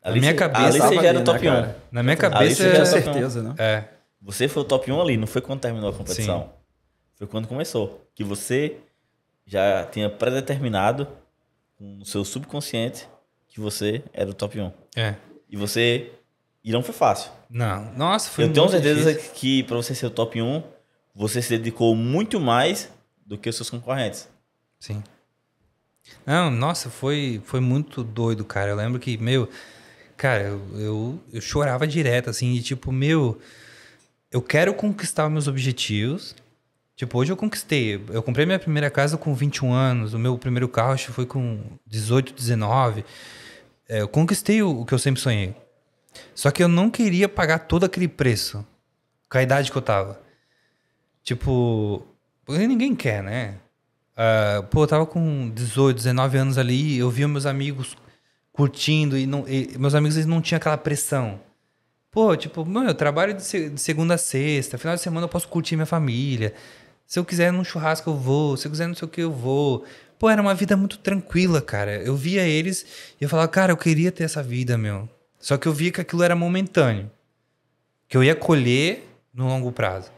Ali na minha você, cabeça. Ali você já era o top né, 1. Na minha cabeça, ali você já era certeza, né? É. é. Você foi o top 1 ali, não foi quando terminou a competição. Sim. Foi quando começou. Que você já tinha predeterminado no seu subconsciente que você era o top 1. É. E você. E não foi fácil. Não. Nossa, foi Eu tenho certeza difícil. que para você ser o top 1, você se dedicou muito mais do que os seus concorrentes. Sim.
Não, nossa, foi, foi muito doido, cara. Eu lembro que, meu, cara, eu, eu, eu chorava direto, assim, e tipo, meu, eu quero conquistar meus objetivos. Tipo, hoje eu conquistei. Eu comprei minha primeira casa com 21 anos, o meu primeiro carro acho que foi com 18, 19. É, eu conquistei o, o que eu sempre sonhei. Só que eu não queria pagar todo aquele preço com a idade que eu tava. Tipo, porque ninguém quer, né? Uh, pô, eu tava com 18, 19 anos ali, eu via meus amigos curtindo e, não, e meus amigos eles não tinham aquela pressão. Pô, tipo, mano, eu trabalho de, de segunda a sexta, final de semana eu posso curtir minha família. Se eu quiser num churrasco eu vou, se eu quiser não sei o que eu vou. Pô, era uma vida muito tranquila, cara. Eu via eles e eu falava, cara, eu queria ter essa vida, meu. Só que eu via que aquilo era momentâneo. Que eu ia colher no longo prazo.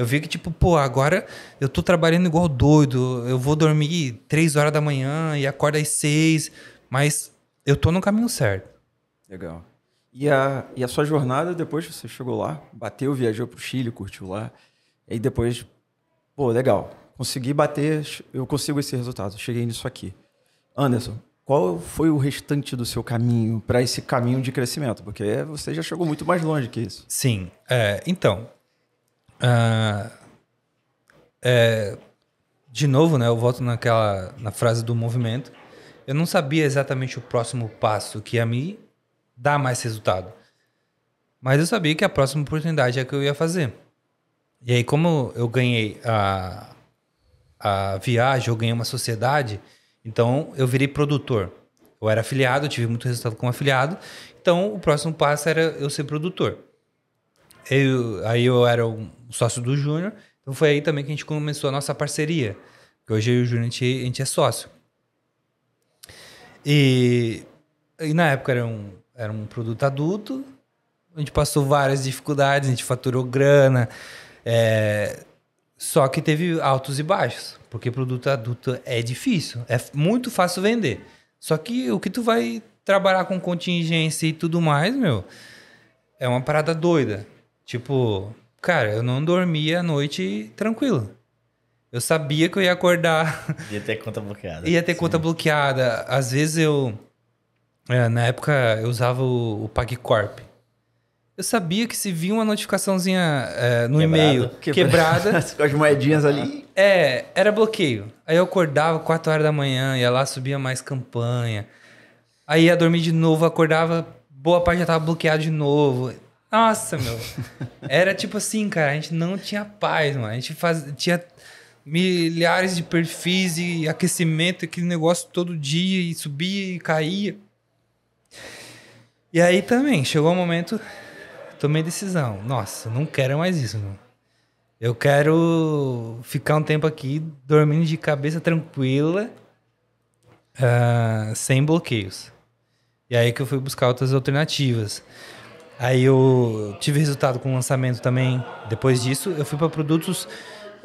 Eu vi que, tipo, pô, agora eu tô trabalhando igual doido, eu vou dormir três horas da manhã e acordo às seis, mas eu tô no caminho certo.
Legal. E a, e a sua jornada depois você chegou lá, bateu, viajou pro Chile, curtiu lá, e depois, pô, legal, consegui bater, eu consigo esse resultado, cheguei nisso aqui. Anderson, qual foi o restante do seu caminho para esse caminho de crescimento? Porque você já chegou muito mais longe que isso. Sim,
é, então, Uh, é, de novo, né? Eu volto naquela na frase do movimento. Eu não sabia exatamente o próximo passo que ia me dar mais resultado, mas eu sabia que a próxima oportunidade é que eu ia fazer. E aí, como eu ganhei a, a viagem, eu ganhei uma sociedade, então eu virei produtor. Eu era afiliado, eu tive muito resultado como afiliado, então o próximo passo era eu ser produtor. Eu, aí eu era um, sócio do Júnior. Então foi aí também que a gente começou a nossa parceria. Que hoje eu e o Júnior a gente, a gente é sócio. E, e na época era um, era um produto adulto. A gente passou várias dificuldades, a gente faturou grana. É, só que teve altos e baixos, porque produto adulto é difícil, é muito fácil vender. Só que o que tu vai trabalhar com contingência e tudo mais, meu, é uma parada doida. Tipo, Cara, eu não dormia a noite tranquilo. Eu sabia que eu ia acordar. Ia ter conta bloqueada. ia ter Sim. conta bloqueada. Às vezes eu. É, na época eu usava o, o PagCorp. Eu sabia que se vinha uma notificaçãozinha é, no e-mail quebrada.
as moedinhas ali.
É, era bloqueio. Aí eu acordava 4 horas da manhã, ia lá, subia mais campanha. Aí ia dormir de novo, acordava, boa parte já tava bloqueado de novo. Nossa, meu. Era tipo assim, cara, a gente não tinha paz, mano. A gente faz, tinha milhares de perfis e aquecimento, aquele negócio todo dia, e subia e caía. E aí também, chegou o um momento, tomei decisão. Nossa, não quero mais isso, meu. Eu quero ficar um tempo aqui dormindo de cabeça tranquila, uh, sem bloqueios. E aí que eu fui buscar outras alternativas. Aí eu tive resultado com o lançamento também. Depois disso, eu fui para produtos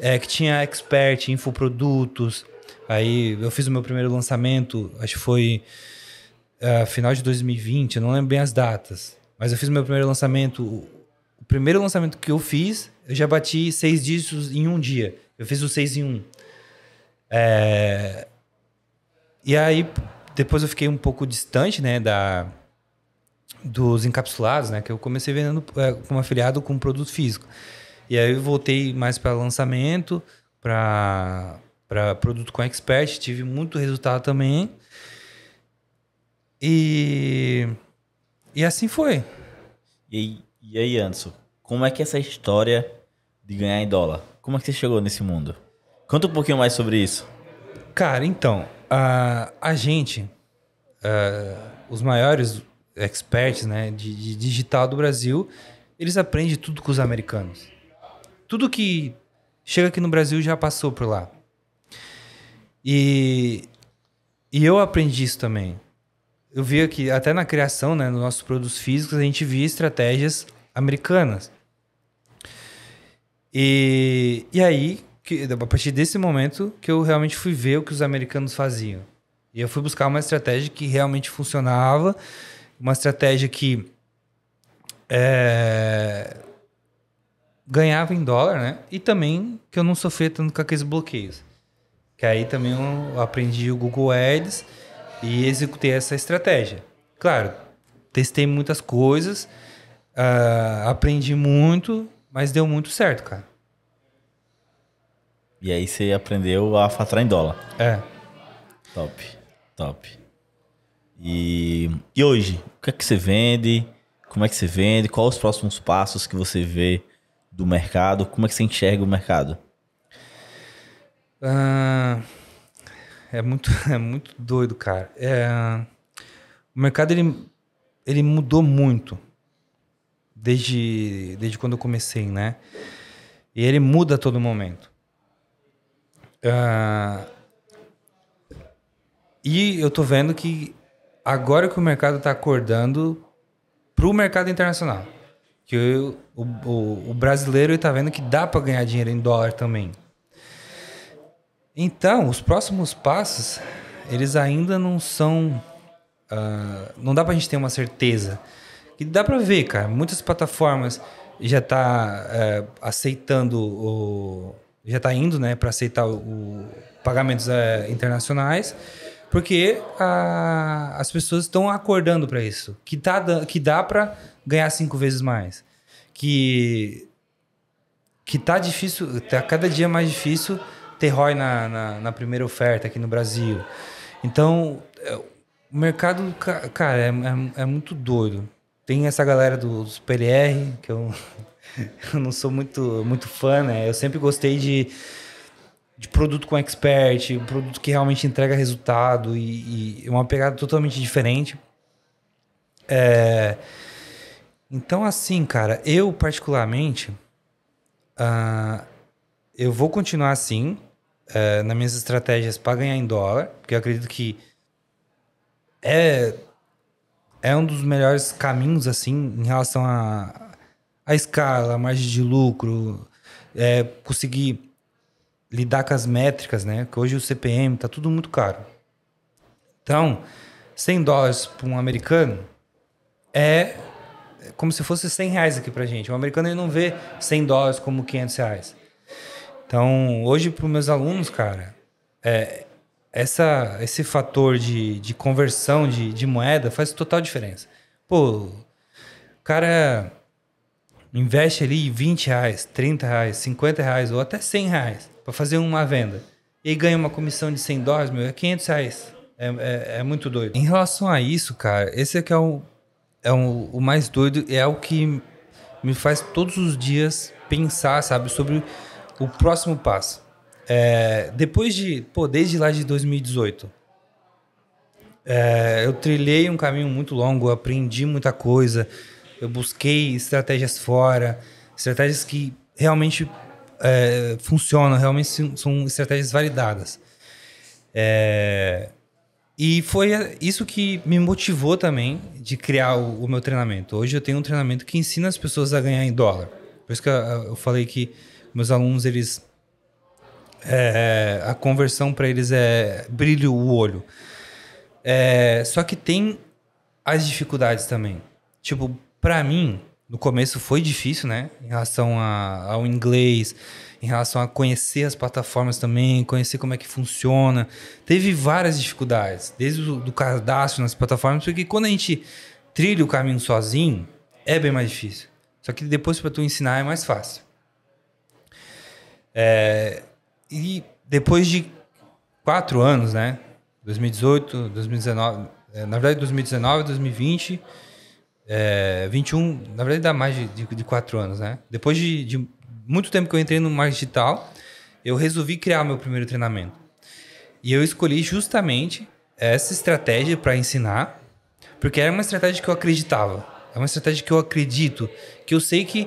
é, que tinha expert, infoprodutos. Aí eu fiz o meu primeiro lançamento, acho que foi uh, final de 2020, eu não lembro bem as datas. Mas eu fiz o meu primeiro lançamento. O primeiro lançamento que eu fiz, eu já bati seis dígitos em um dia. Eu fiz o seis em um. É... E aí, depois eu fiquei um pouco distante, né, da, dos encapsulados, né? Que eu comecei vendendo é, como afiliado com produto físico. E aí eu voltei mais para lançamento, para produto com expert, tive muito resultado também. E, e assim foi.
E, e aí, Anderson, como é que é essa história de ganhar em
dólar? Como é que você chegou nesse mundo? Conta um pouquinho mais sobre isso. Cara, então, a, a gente, a, é, os maiores experts né, de, de digital do Brasil, eles aprendem tudo com os americanos. Tudo que chega aqui no Brasil já passou por lá. E, e eu aprendi isso também. Eu via que até na criação, né, nos nossos produtos físicos, a gente via estratégias americanas. E, e aí, que, a partir desse momento, que eu realmente fui ver o que os americanos faziam. E eu fui buscar uma estratégia que realmente funcionava uma estratégia que é, ganhava em dólar, né? E também que eu não sofria tanto com aqueles bloqueios. Que aí também eu aprendi o Google Ads e executei essa estratégia. Claro, testei muitas coisas, uh, aprendi muito, mas deu muito certo, cara.
E aí você aprendeu a faturar em dólar. É. Top, top. E, e hoje, o que é que você vende? Como é que você vende? Quais os próximos passos que você vê do mercado? Como é que você enxerga o mercado?
Uh, é muito, é muito doido, cara. É, o mercado ele, ele mudou muito desde, desde quando eu comecei, né? E ele muda a todo momento. Uh, e eu tô vendo que agora que o mercado está acordando para o mercado internacional. Que eu, o, o, o, brasileiro está vendo que dá para ganhar dinheiro em dólar também. Então, os próximos passos, eles ainda não são... Uh, não dá para a gente ter uma certeza. E dá para ver, cara. Muitas plataformas já tá eh, aceitando o, já tá indo, né, para aceitar o, o pagamentos eh, internacionais. Porque a, as pessoas estão acordando para isso. Que, tá, que dá para ganhar cinco vezes mais. Que, que tá difícil, tá cada dia mais difícil ter ROI na, na, na primeira oferta aqui no Brasil. Então, é, o mercado, cara, é, é, é muito doido. Tem essa galera do, dos PLR, que eu, eu não sou muito, muito fã, né? Eu sempre gostei de de produto com expert, um produto que realmente entrega resultado e, e é uma pegada totalmente diferente. É, então, assim, cara, eu particularmente, uh, eu vou continuar assim uh, nas minhas estratégias para ganhar em dólar, porque eu acredito que é é um dos melhores caminhos assim em relação a, a escala, margem de lucro, é, conseguir lidar com as métricas, né? Que hoje o CPM tá tudo muito caro. Então, 100 dólares para um americano é como se fosse 100 reais aqui pra gente. O americano ele não vê 100 dólares como 500 reais. Então, hoje para os meus alunos, cara, é, essa, esse fator de, de conversão de, de moeda faz total diferença. Pô, o cara investe ali 20 reais, 30 reais, 50 reais ou até 100 reais para fazer uma venda e ganha uma comissão de 100 dólares, meu, é 500 reais. É, é, é muito doido. Em relação a isso, cara, esse aqui é, é o, é o, o mais doido, é o que me faz todos os dias pensar, sabe, sobre o próximo passo. É, depois de, pô, desde lá de 2018, é, eu trilhei um caminho muito longo, aprendi muita coisa, eu busquei estratégias fora, estratégias que realmente é, funcionam, realmente são estratégias validadas. É, e foi isso que me motivou também de criar o, o, meu treinamento. Hoje eu tenho um treinamento que ensina as pessoas a ganhar em dólar. Por isso que eu falei que meus alunos, eles. É, a conversão para eles é brilho o olho. É, só que tem as dificuldades também. Tipo, para mim, no começo foi difícil, né? Em relação a, ao inglês, em relação a conhecer as plataformas também, conhecer como é que funciona. Teve várias dificuldades, desde o do cadastro nas plataformas, porque quando a gente trilha o caminho sozinho, é bem mais difícil. Só que depois para tu ensinar é mais fácil. É, e depois de quatro anos, né? 2018, 2019, é, na verdade 2019, 2020 é, 21, na verdade dá mais de, de, de quatro anos, né? Depois de, de, muito tempo que eu entrei no marketing digital, eu resolvi criar meu primeiro treinamento. E eu escolhi justamente essa estratégia para ensinar, porque era uma estratégia que eu acreditava. É uma estratégia que eu acredito, que eu sei que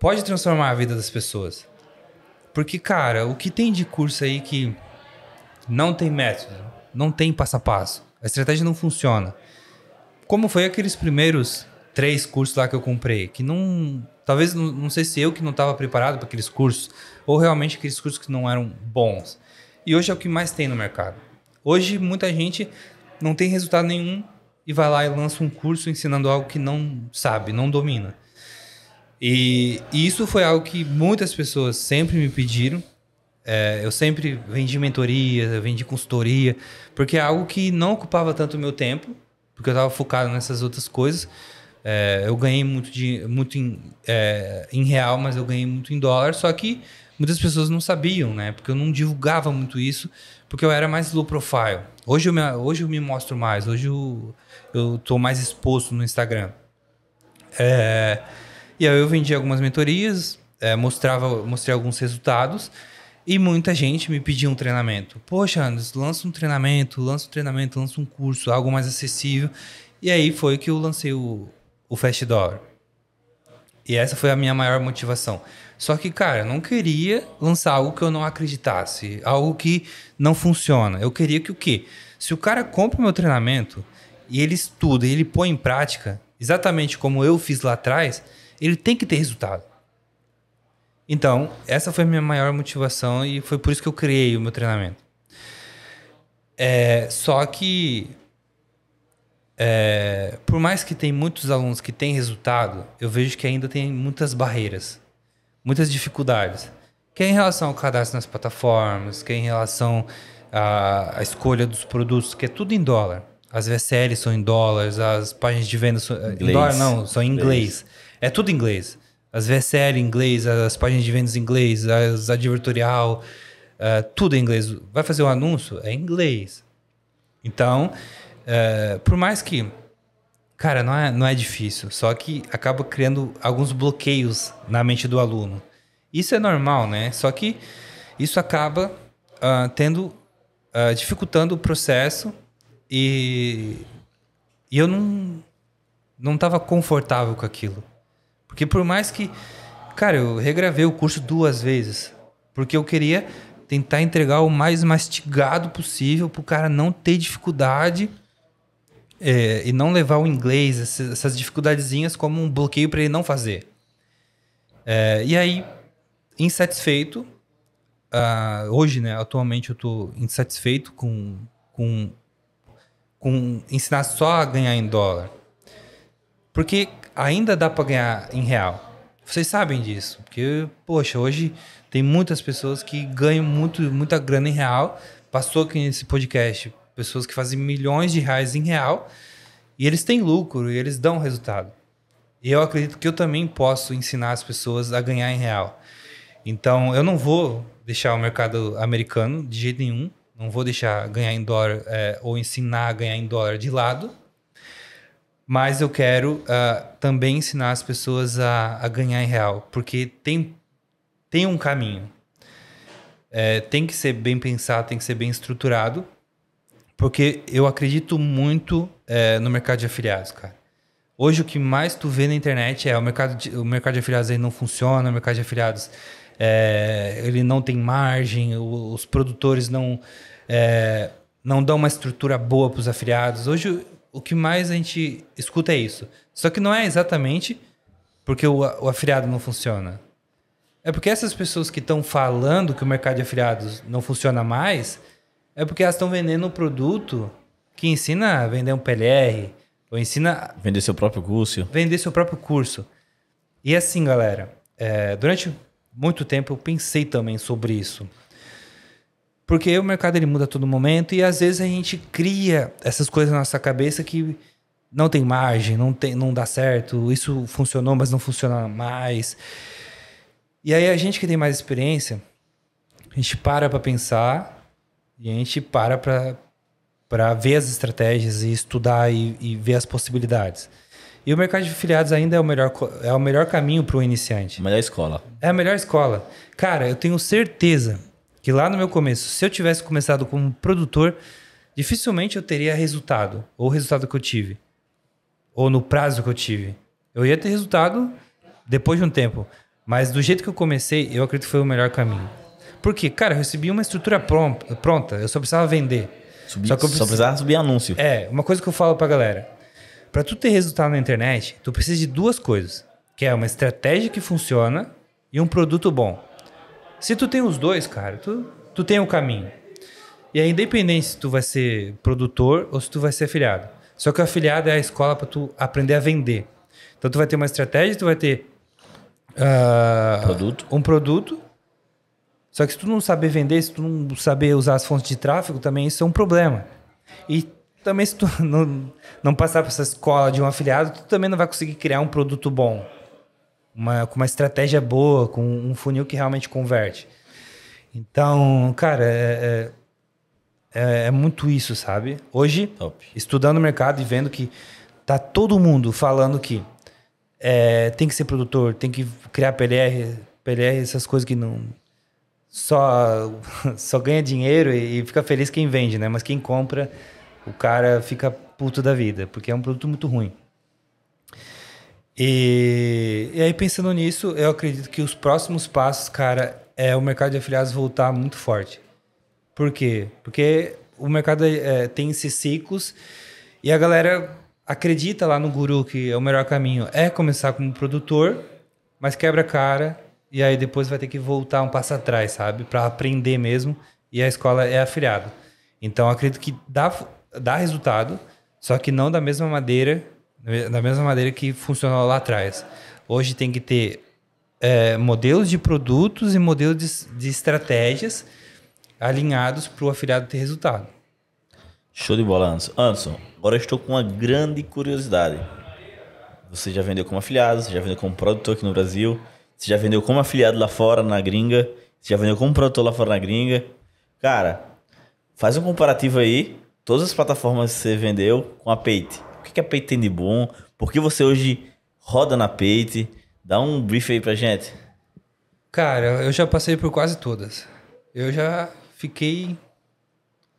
pode transformar a vida das pessoas. Porque, cara, o que tem de curso aí que não tem método, não tem passo a passo, a estratégia não funciona como foi aqueles primeiros três cursos lá que eu comprei, que não. Talvez não, não sei se eu que não estava preparado para aqueles cursos, ou realmente aqueles cursos que não eram bons. E hoje é o que mais tem no mercado. Hoje muita gente não tem resultado nenhum e vai lá e lança um curso ensinando algo que não sabe, não domina. E, e isso foi algo que muitas pessoas sempre me pediram. É, eu sempre vendi mentoria, eu vendi consultoria, porque é algo que não ocupava tanto o meu tempo porque eu estava focado nessas outras coisas. É, eu ganhei muito, de, muito em, é, em, real, mas eu ganhei muito em dólar. Só que muitas pessoas não sabiam, né? Porque eu não divulgava muito isso, porque eu era mais low profile. Hoje eu me, hoje eu me mostro mais, hoje eu, eu mais exposto no Instagram. É, e aí eu vendi algumas mentorias, é, mostrava, mostrei alguns resultados. E muita gente me pedia um treinamento. Poxa, Anderson, lança um treinamento, lança um treinamento, lança um curso, algo mais acessível. E aí foi que eu lancei o, o Fast Door. E essa foi a minha maior motivação. Só que, cara, eu não queria lançar algo que eu não acreditasse, algo que não funciona. Eu queria que o quê? Se o cara compra o meu treinamento e ele estuda e ele põe em prática, exatamente como eu fiz lá atrás, ele tem que ter resultado. Então, essa foi a minha maior motivação e foi por isso que eu criei o meu treinamento. É, só que, é, por mais que tem muitos alunos que têm resultado, eu vejo que ainda tem muitas barreiras, muitas dificuldades. Que é em relação ao cadastro nas plataformas, que é em relação à, à escolha dos produtos, que é tudo em dólar. As VSLs são em dólares, as páginas de venda são. Inglês. Eh, em dólar não, são em inglês. inglês. É tudo em inglês. As VSL em inglês, as páginas de vendas em inglês, as advertorial, uh, tudo em inglês. Vai fazer o um anúncio? É em inglês. Então, uh, por mais que. Cara, não é, não é difícil, só que acaba criando alguns bloqueios na mente do aluno. Isso é normal, né? Só que isso acaba uh, tendo. Ah, dificultando o processo e, e eu não, não estava confortável com aquilo. Porque por mais que. Cara, eu regravei o curso duas vezes. Porque eu queria tentar entregar o mais mastigado possível para o cara não ter dificuldade é, e não levar o inglês, essas dificuldadezinhas, como um bloqueio para ele não fazer. É, e aí, insatisfeito, uh, hoje, né, atualmente eu estou insatisfeito com, com, com ensinar só a ganhar em dólar. Porque ainda dá para ganhar em real. Vocês sabem disso, porque, poxa, hoje tem muitas pessoas que ganham muito, muita grana em real. Passou aqui nesse podcast pessoas que fazem milhões de reais em real e eles têm lucro e eles dão resultado. E eu acredito que eu também posso ensinar as pessoas a ganhar em real. Então, eu não vou deixar o mercado americano de jeito nenhum. Não vou deixar ganhar em dólar é, ou ensinar a ganhar em dólar de lado mas eu quero uh, também ensinar as pessoas a, a, ganhar em real, porque tem, tem um caminho. É, tem que ser bem pensado, tem que ser bem estruturado, porque eu acredito muito é, no mercado de afiliados, cara. Hoje o que mais tu vê na internet é o mercado de, o mercado de afiliados aí não funciona, o mercado de afiliados é, ele não tem margem, os produtores não, é, não dão uma estrutura boa para os afiliados. Hoje o que mais a gente escuta é isso. Só que não é exatamente porque o, o afiliado não funciona. É porque essas pessoas que estão falando que o mercado de afiliados não funciona mais, é porque elas estão vendendo um produto que ensina a vender um PLR, ou ensina.
Vender seu próprio curso.
Vender seu próprio curso. E assim, galera, é, durante muito tempo eu pensei também sobre isso. Porque o mercado ele muda a todo momento e às vezes a gente cria essas coisas na nossa cabeça que não tem margem, não, tem, não dá certo, isso funcionou, mas não funciona mais. E aí a gente que tem mais experiência, a gente para para pensar e a gente para para ver as estratégias e estudar e, e, ver as possibilidades. E o mercado de filiados ainda é o melhor, é o melhor caminho para o iniciante. Melhor escola. É a melhor escola. Cara, eu tenho certeza que lá no meu começo, se eu tivesse começado como produtor, dificilmente eu teria resultado, ou o resultado que eu tive, ou no prazo que eu tive. Eu ia ter resultado depois de um tempo, mas do jeito que eu comecei, eu acredito que foi o melhor caminho. Porque, cara, eu recebi uma estrutura pronta, eu só precisava vender. só, que só precisava subir anúncio. É, uma coisa que eu falo pra galera. Pra tu ter resultado na internet, tu precisa de duas coisas. Que é uma estratégia que funciona e um produto bom. Se tu tem os dois, cara, tu, tu tem o um caminho. E é independente se tu vai ser produtor ou se tu vai ser afiliado. Só que o afiliado é a escola para tu aprender a vender. Então tu vai ter uma estratégia, tu vai ter uh, produto. um produto. Só que se tu não saber vender, se tu não saber usar as fontes de tráfego, também isso é um problema. E também se tu não, não passar por essa escola de um afiliado, tu também não vai conseguir criar um produto bom uma, com uma estratégia boa, com um funil que realmente converte. Então, cara, é, é, é, é muito isso, sabe? Hoje, Top. estudando o mercado e vendo que tá todo mundo falando que é, tem que ser produtor, tem que criar PLR, PLR, essas coisas que não só só ganha dinheiro e, e fica feliz quem vende, né? Mas quem compra, o cara fica puto da vida, porque é um produto muito ruim. E, e aí, pensando nisso, eu acredito que os próximos passos, cara, é o mercado de afiliados voltar muito forte. Por quê? Porque o mercado é, é, tem esses ciclos e a galera acredita lá no guru que é o melhor caminho é começar como produtor, mas quebra a cara e aí depois vai ter que voltar um passo atrás, sabe? Para aprender mesmo. E a escola é afiliado. Então acredito que dá, dá resultado, só que não da mesma maneira da mesma maneira que funcionou lá atrás. Hoje tem que ter é, modelos de produtos e modelos de, de estratégias alinhados para o afiliado ter resultado. Show
de bola, Anderson. Anderson, agora eu estou com uma grande curiosidade. Você já vendeu como afiliado, você já vendeu como produtor aqui no Brasil, você já vendeu como afiliado lá fora, na gringa, você já vendeu como produtor lá fora, na gringa. Cara, faz um comparativo aí, todas as plataformas que você vendeu com a Payte o que a é peite tem de bom, por que você hoje roda na peite, Dá um brief aí pra gente.
Cara, eu já passei por quase todas. Eu já fiquei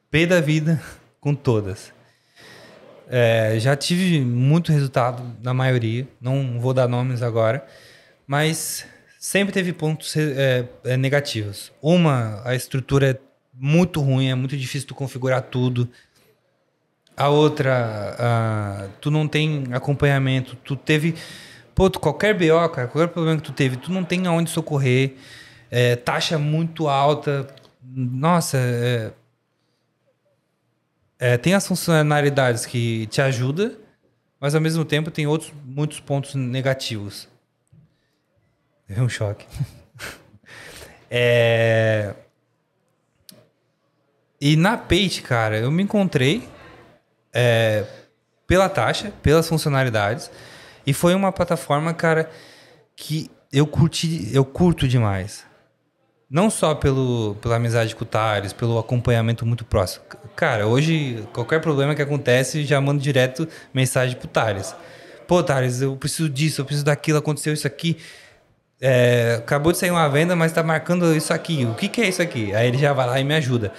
pé da vida com todas. É, já tive muito resultado na maioria, não vou dar nomes agora, mas sempre teve pontos é, é, negativos. Uma, a estrutura é muito ruim, é muito difícil tu configurar tudo, a outra, tu não tem acompanhamento, tu teve. Pô, tu, qualquer BO, cara, qualquer problema que tu teve, tu não tem aonde socorrer, é, taxa muito alta. Nossa, é, é, tem as funcionalidades que te ajudam, mas ao mesmo tempo tem outros muitos pontos negativos. Deu um choque. é... E na Page, cara, eu me encontrei é, pela taxa, pelas funcionalidades. E foi uma plataforma, cara, que eu curti, eu curto demais. Não só pelo, pela amizade com o Tares, pelo acompanhamento muito próximo. Cara, hoje, qualquer problema que acontece, já mando direto mensagem pro Tares. Pô, Tares, eu preciso disso, eu preciso daquilo, aconteceu isso aqui. É, acabou de sair uma venda, mas tá marcando isso aqui. O que, que é isso aqui? Aí ele já vai lá e me ajuda.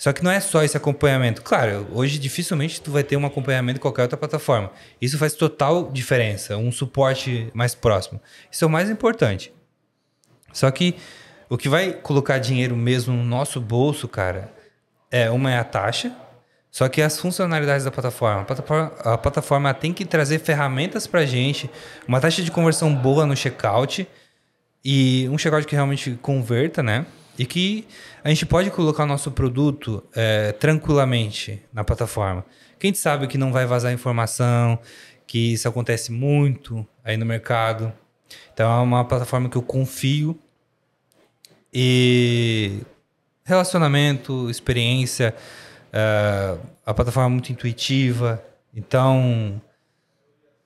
Só que não é só esse acompanhamento. Claro, hoje dificilmente tu vai ter um acompanhamento em qualquer outra plataforma. Isso faz total diferença, um suporte mais próximo. Isso é o mais importante. Só que o que vai colocar dinheiro mesmo no nosso bolso, cara, é uma é a taxa, só que as funcionalidades da plataforma. A plataforma, a plataforma tem que trazer ferramentas pra gente, uma taxa de conversão boa no checkout e um checkout que realmente converta, né? E que a gente pode colocar nosso produto é, tranquilamente na plataforma. Quem sabe que não vai vazar informação, que isso acontece muito aí no mercado. Então é uma plataforma que eu confio. E relacionamento, experiência, é, a plataforma é muito intuitiva. Então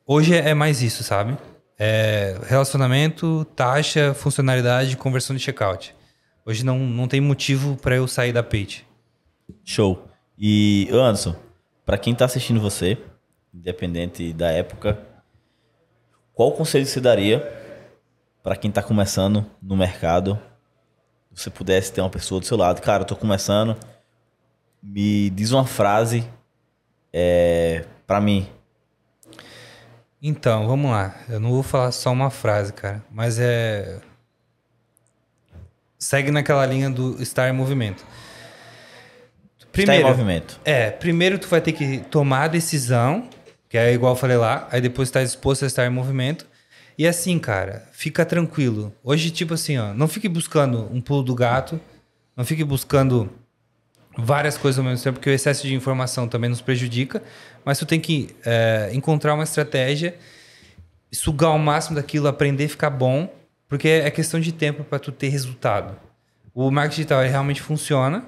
hoje é mais isso, sabe? É relacionamento, taxa, funcionalidade, conversão de checkout. Hoje não, não tem motivo para eu sair da Page.
Show. E Anderson, para quem tá assistindo você, independente da época, qual conselho você daria para quem tá começando no mercado? Se você pudesse ter uma pessoa do seu lado, cara, eu tô começando, me diz uma frase é, para mim.
Então, vamos lá. Eu não vou falar só uma frase, cara, mas é segue naquela linha do estar em movimento. Primeiro, estar em movimento. É, primeiro tu vai ter que tomar a decisão, que é igual eu falei lá, aí depois tá disposto a estar em movimento. E assim, cara, fica tranquilo. Hoje, tipo assim, ó, não fique buscando um pulo do gato, não fique buscando várias coisas ao mesmo tempo, porque o excesso de informação também nos prejudica, mas tu tem que é, encontrar uma estratégia, sugar o máximo daquilo, aprender, ficar bom porque é questão de tempo para tu ter resultado. O marketing digital realmente funciona,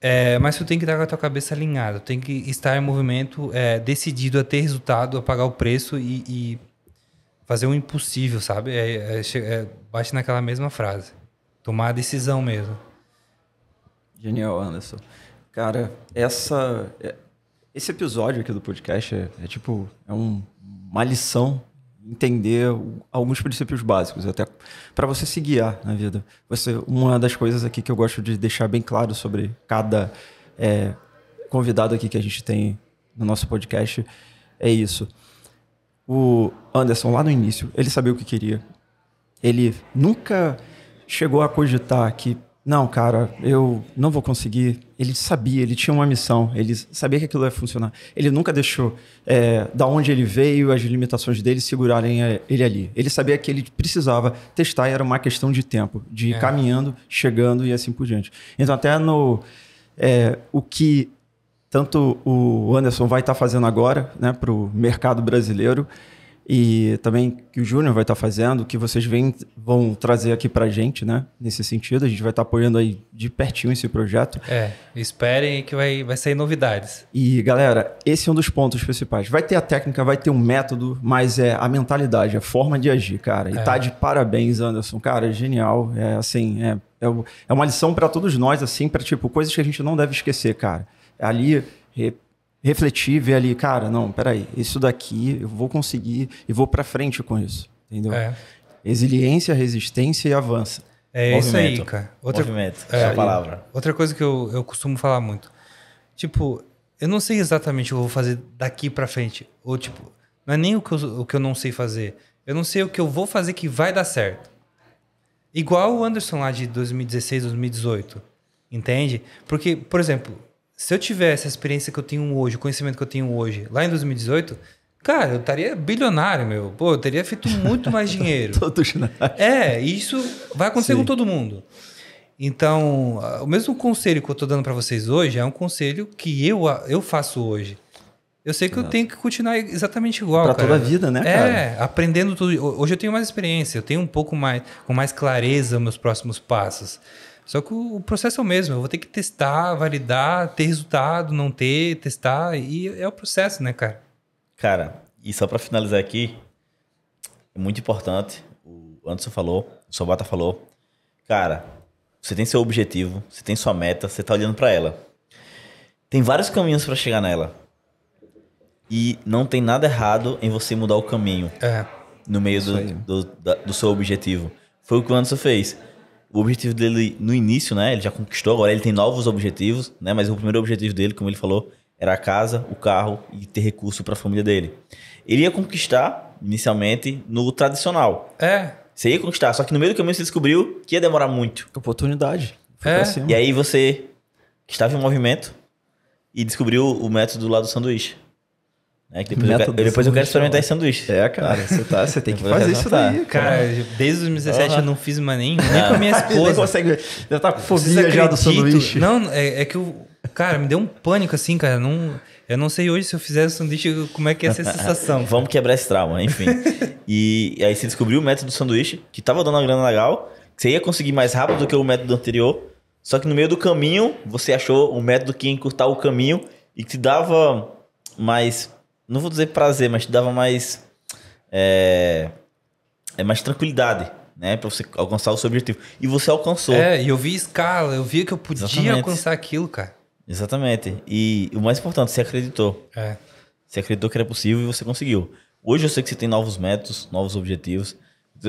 é, mas tu tem que estar com a tua cabeça alinhada, tem que estar em movimento, é, decidido a ter resultado, a pagar o preço e, e fazer o impossível, sabe? É, é, é bate naquela mesma frase. Tomar a decisão mesmo.
Genial, Anderson. Cara, essa, é, esse episódio aqui do podcast é, é tipo, é um, uma lição entender alguns princípios básicos, até para você se guiar na vida. Você, uma das coisas aqui que eu gosto de deixar bem claro sobre cada é, convidado aqui que a gente tem no nosso podcast é isso. O Anderson, lá no início, ele sabia o que queria. Ele nunca chegou a cogitar que não, cara, eu não vou conseguir. Ele sabia, ele tinha uma missão, ele sabia que aquilo ia funcionar. Ele nunca deixou é, da onde ele veio as limitações dele segurarem é, ele ali. Ele sabia que ele precisava testar e era uma questão de tempo, de ir é. caminhando, chegando e assim por diante. Então, até no. É, o que tanto o Anderson vai estar tá fazendo agora né, para o mercado brasileiro e também que o Júnior vai estar tá fazendo, que vocês vem, vão trazer aqui para a gente, né? Nesse sentido, a gente vai estar tá apoiando aí de pertinho esse projeto.
É, esperem que vai, vai sair novidades.
E galera, esse é um dos pontos principais. Vai ter a técnica, vai ter um método, mas é a mentalidade, a forma de agir, cara. E é. tá de parabéns, Anderson, cara, é genial. É assim, é, é, é uma lição para todos nós, assim, para tipo coisas que a gente não deve esquecer, cara. Ali refletir, ver ali, cara, não, peraí, isso daqui eu vou conseguir e vou para frente com isso, entendeu? É. Resiliência, resistência e avança. É Movimento. isso aí, cara. Outra,
Movimento, é, essa palavra. Outra coisa que eu, eu costumo falar muito. Tipo, eu não sei exatamente o que eu vou fazer daqui para frente. Ou, tipo, não é nem o que, eu, o que eu não sei fazer. Eu não sei o que eu vou fazer que vai dar certo. Igual o Anderson lá de 2016, 2018. Entende? Porque, por exemplo, se eu tivesse a experiência que eu tenho hoje, o conhecimento que eu tenho hoje, lá em 2018, cara, eu estaria bilionário, meu. Pô, eu teria feito muito mais dinheiro. todo nós. É, isso vai acontecer Sim. com todo mundo. Então, o mesmo conselho que eu estou dando para vocês hoje é um conselho que eu, eu faço hoje. Eu sei que eu tenho que continuar exatamente igual. Para toda a vida, né, é, cara? É, aprendendo tudo. Hoje eu tenho mais experiência, eu tenho um pouco mais, com mais clareza meus próximos passos. Só que o processo é o mesmo, eu vou ter que testar, validar, ter resultado, não ter, testar, e é o processo, né, cara?
Cara, e só para finalizar aqui, é muito importante, o Anderson falou, o Sobata falou, cara, você tem seu objetivo, você tem sua meta, você tá olhando para ela. Tem vários caminhos para chegar nela. E não tem nada errado em você mudar o caminho é, no meio do, do, do seu objetivo. Foi o que o Anderson fez o objetivo dele no início, né? Ele já conquistou, agora ele tem novos objetivos, né? Mas o primeiro objetivo dele, como ele falou, era a casa, o carro e ter recurso para a família dele. Ele ia conquistar inicialmente no tradicional. É. Você ia conquistar, só que no meio do caminho você descobriu que ia demorar muito. Oportunidade. é. E aí você estava em movimento e descobriu o método lá do sanduíche. É que depois, eu, depois eu quero experimentar esse sanduíche. É, cara, você, tá, você tem que
fazer isso daí. Cara, cara desde 2017 uhum. eu não fiz mais nem, nem com a minha esposa. Você consegue, já tá com
fobia já do sanduíche. Não, é, é que eu. Cara, me deu um pânico assim, cara. Não, eu não sei hoje se eu fizer o sanduíche, como é que é a sensação.
Vamos quebrar esse trauma, enfim. e aí você descobriu o método do sanduíche, que tava dando uma grana legal, que você ia conseguir mais rápido do que o método anterior. Só que no meio do caminho, você achou o método que ia encurtar o caminho e que te dava mais não vou dizer prazer, mas te dava mais. É, é mais tranquilidade, né? Pra você alcançar o seu objetivo. E você alcançou. É,
e eu vi escala, eu via que eu podia Exatamente. alcançar
aquilo, cara. Exatamente. E o mais importante, você acreditou. É. Você acreditou que era possível e você conseguiu. Hoje eu sei que você tem novos métodos, novos objetivos.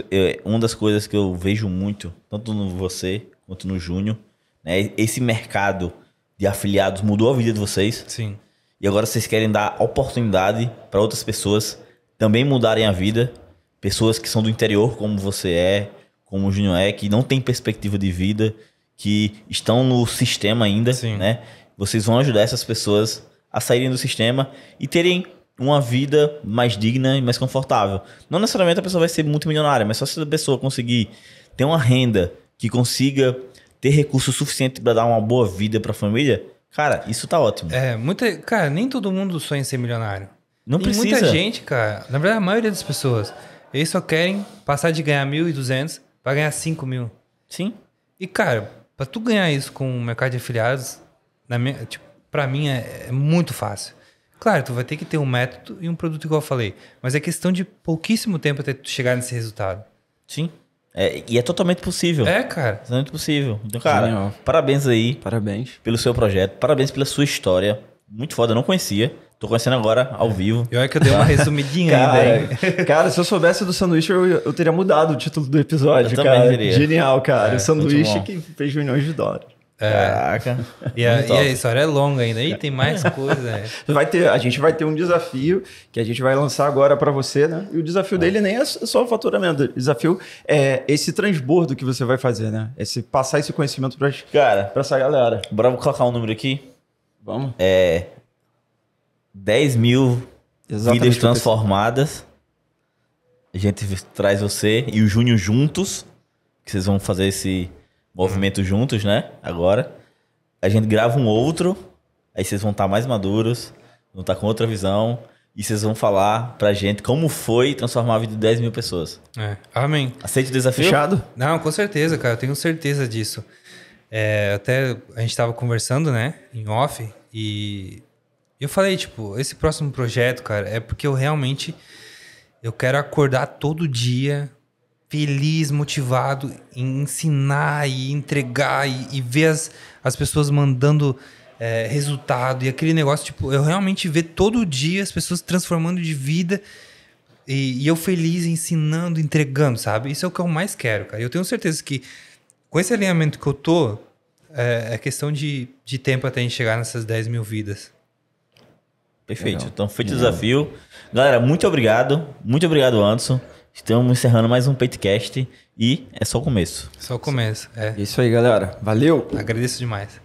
É, uma das coisas que eu vejo muito, tanto no você quanto no Júnior, né? Esse mercado de afiliados mudou a vida de vocês. Sim. E agora vocês querem dar oportunidade para outras pessoas também mudarem a vida. Pessoas que são do interior, como você é, como o Júnior é, que não tem perspectiva de vida, que estão no sistema ainda, Sim. né? Vocês vão ajudar essas pessoas a saírem do sistema e terem uma vida mais digna e mais confortável. Não necessariamente a pessoa vai ser multimilionária, mas só se a pessoa conseguir ter uma renda que consiga ter recursos suficientes para dar uma boa vida para a família, Cara, isso tá ótimo.
É, muita. Cara, nem todo mundo sonha em ser milionário. Não precisa. muita gente, cara. Na verdade, a maioria das pessoas. Eles só querem passar de ganhar 1.200 para ganhar 5 mil. Sim. E, cara, para tu ganhar isso com o mercado de afiliados, na minha, tipo, pra mim é, é muito fácil. Claro, tu vai ter que ter um método e um produto igual eu falei. Mas é questão de pouquíssimo tempo até tu chegar nesse resultado. Sim. É, e é totalmente possível. É, cara. Totalmente possível. Então, cara, Genial.
parabéns aí. Parabéns. Pelo seu projeto, parabéns pela sua história. Muito foda, eu não conhecia. Tô conhecendo agora, ao é. vivo. E olha que eu dei uma resumidinha cara, ainda.
Hein? Cara, se eu soubesse do sanduíche, eu, eu teria mudado o título do episódio, eu cara. Genial, cara. É, o sanduíche que fez milhões de dólares. Caraca.
E a, e a, história é longa ainda. E tem mais coisa. É.
Vai ter, a gente vai ter um desafio que a gente vai lançar agora para você, né? E o desafio é. dele nem é só o faturamento. O desafio é esse transbordo que você vai fazer, né? Esse passar esse conhecimento
para cara, para essa galera. Bora colocar um número aqui. Vamos. É 10 mil Exatamente vidas transformadas. A gente traz você e o Júnior juntos, que vocês vão fazer esse movimento juntos, né? Agora. A gente grava um outro, aí vocês vão estar tá mais maduros, vão estar tá com outra visão. E vocês vão falar pra gente como foi transformar a vida de 10 mil pessoas.
É. Amém. Aceito o desafio? Fechado? Não, com certeza, cara. Eu tenho certeza disso. É, até a gente tava conversando, né? Em off. E eu falei, tipo, esse próximo projeto, cara, é porque eu realmente... Eu quero acordar todo dia feliz, motivado em ensinar e entregar e, e ver as, as pessoas mandando é, resultado e aquele negócio, tipo, eu realmente ver todo dia as pessoas transformando de vida e, e, eu feliz ensinando, entregando, sabe? Isso é o que eu mais quero, cara. Eu tenho certeza que com esse alinhamento que eu tô, é, é questão de, de tempo até a gente chegar nessas 10 mil vidas.
Perfeito. Legal. Então, foi o desafio. Galera, muito obrigado. Muito obrigado, Anderson. Estamos encerrando mais um Peitcast e é só o começo. Só o começo, é. Isso aí, galera.
Valeu! Agradeço demais.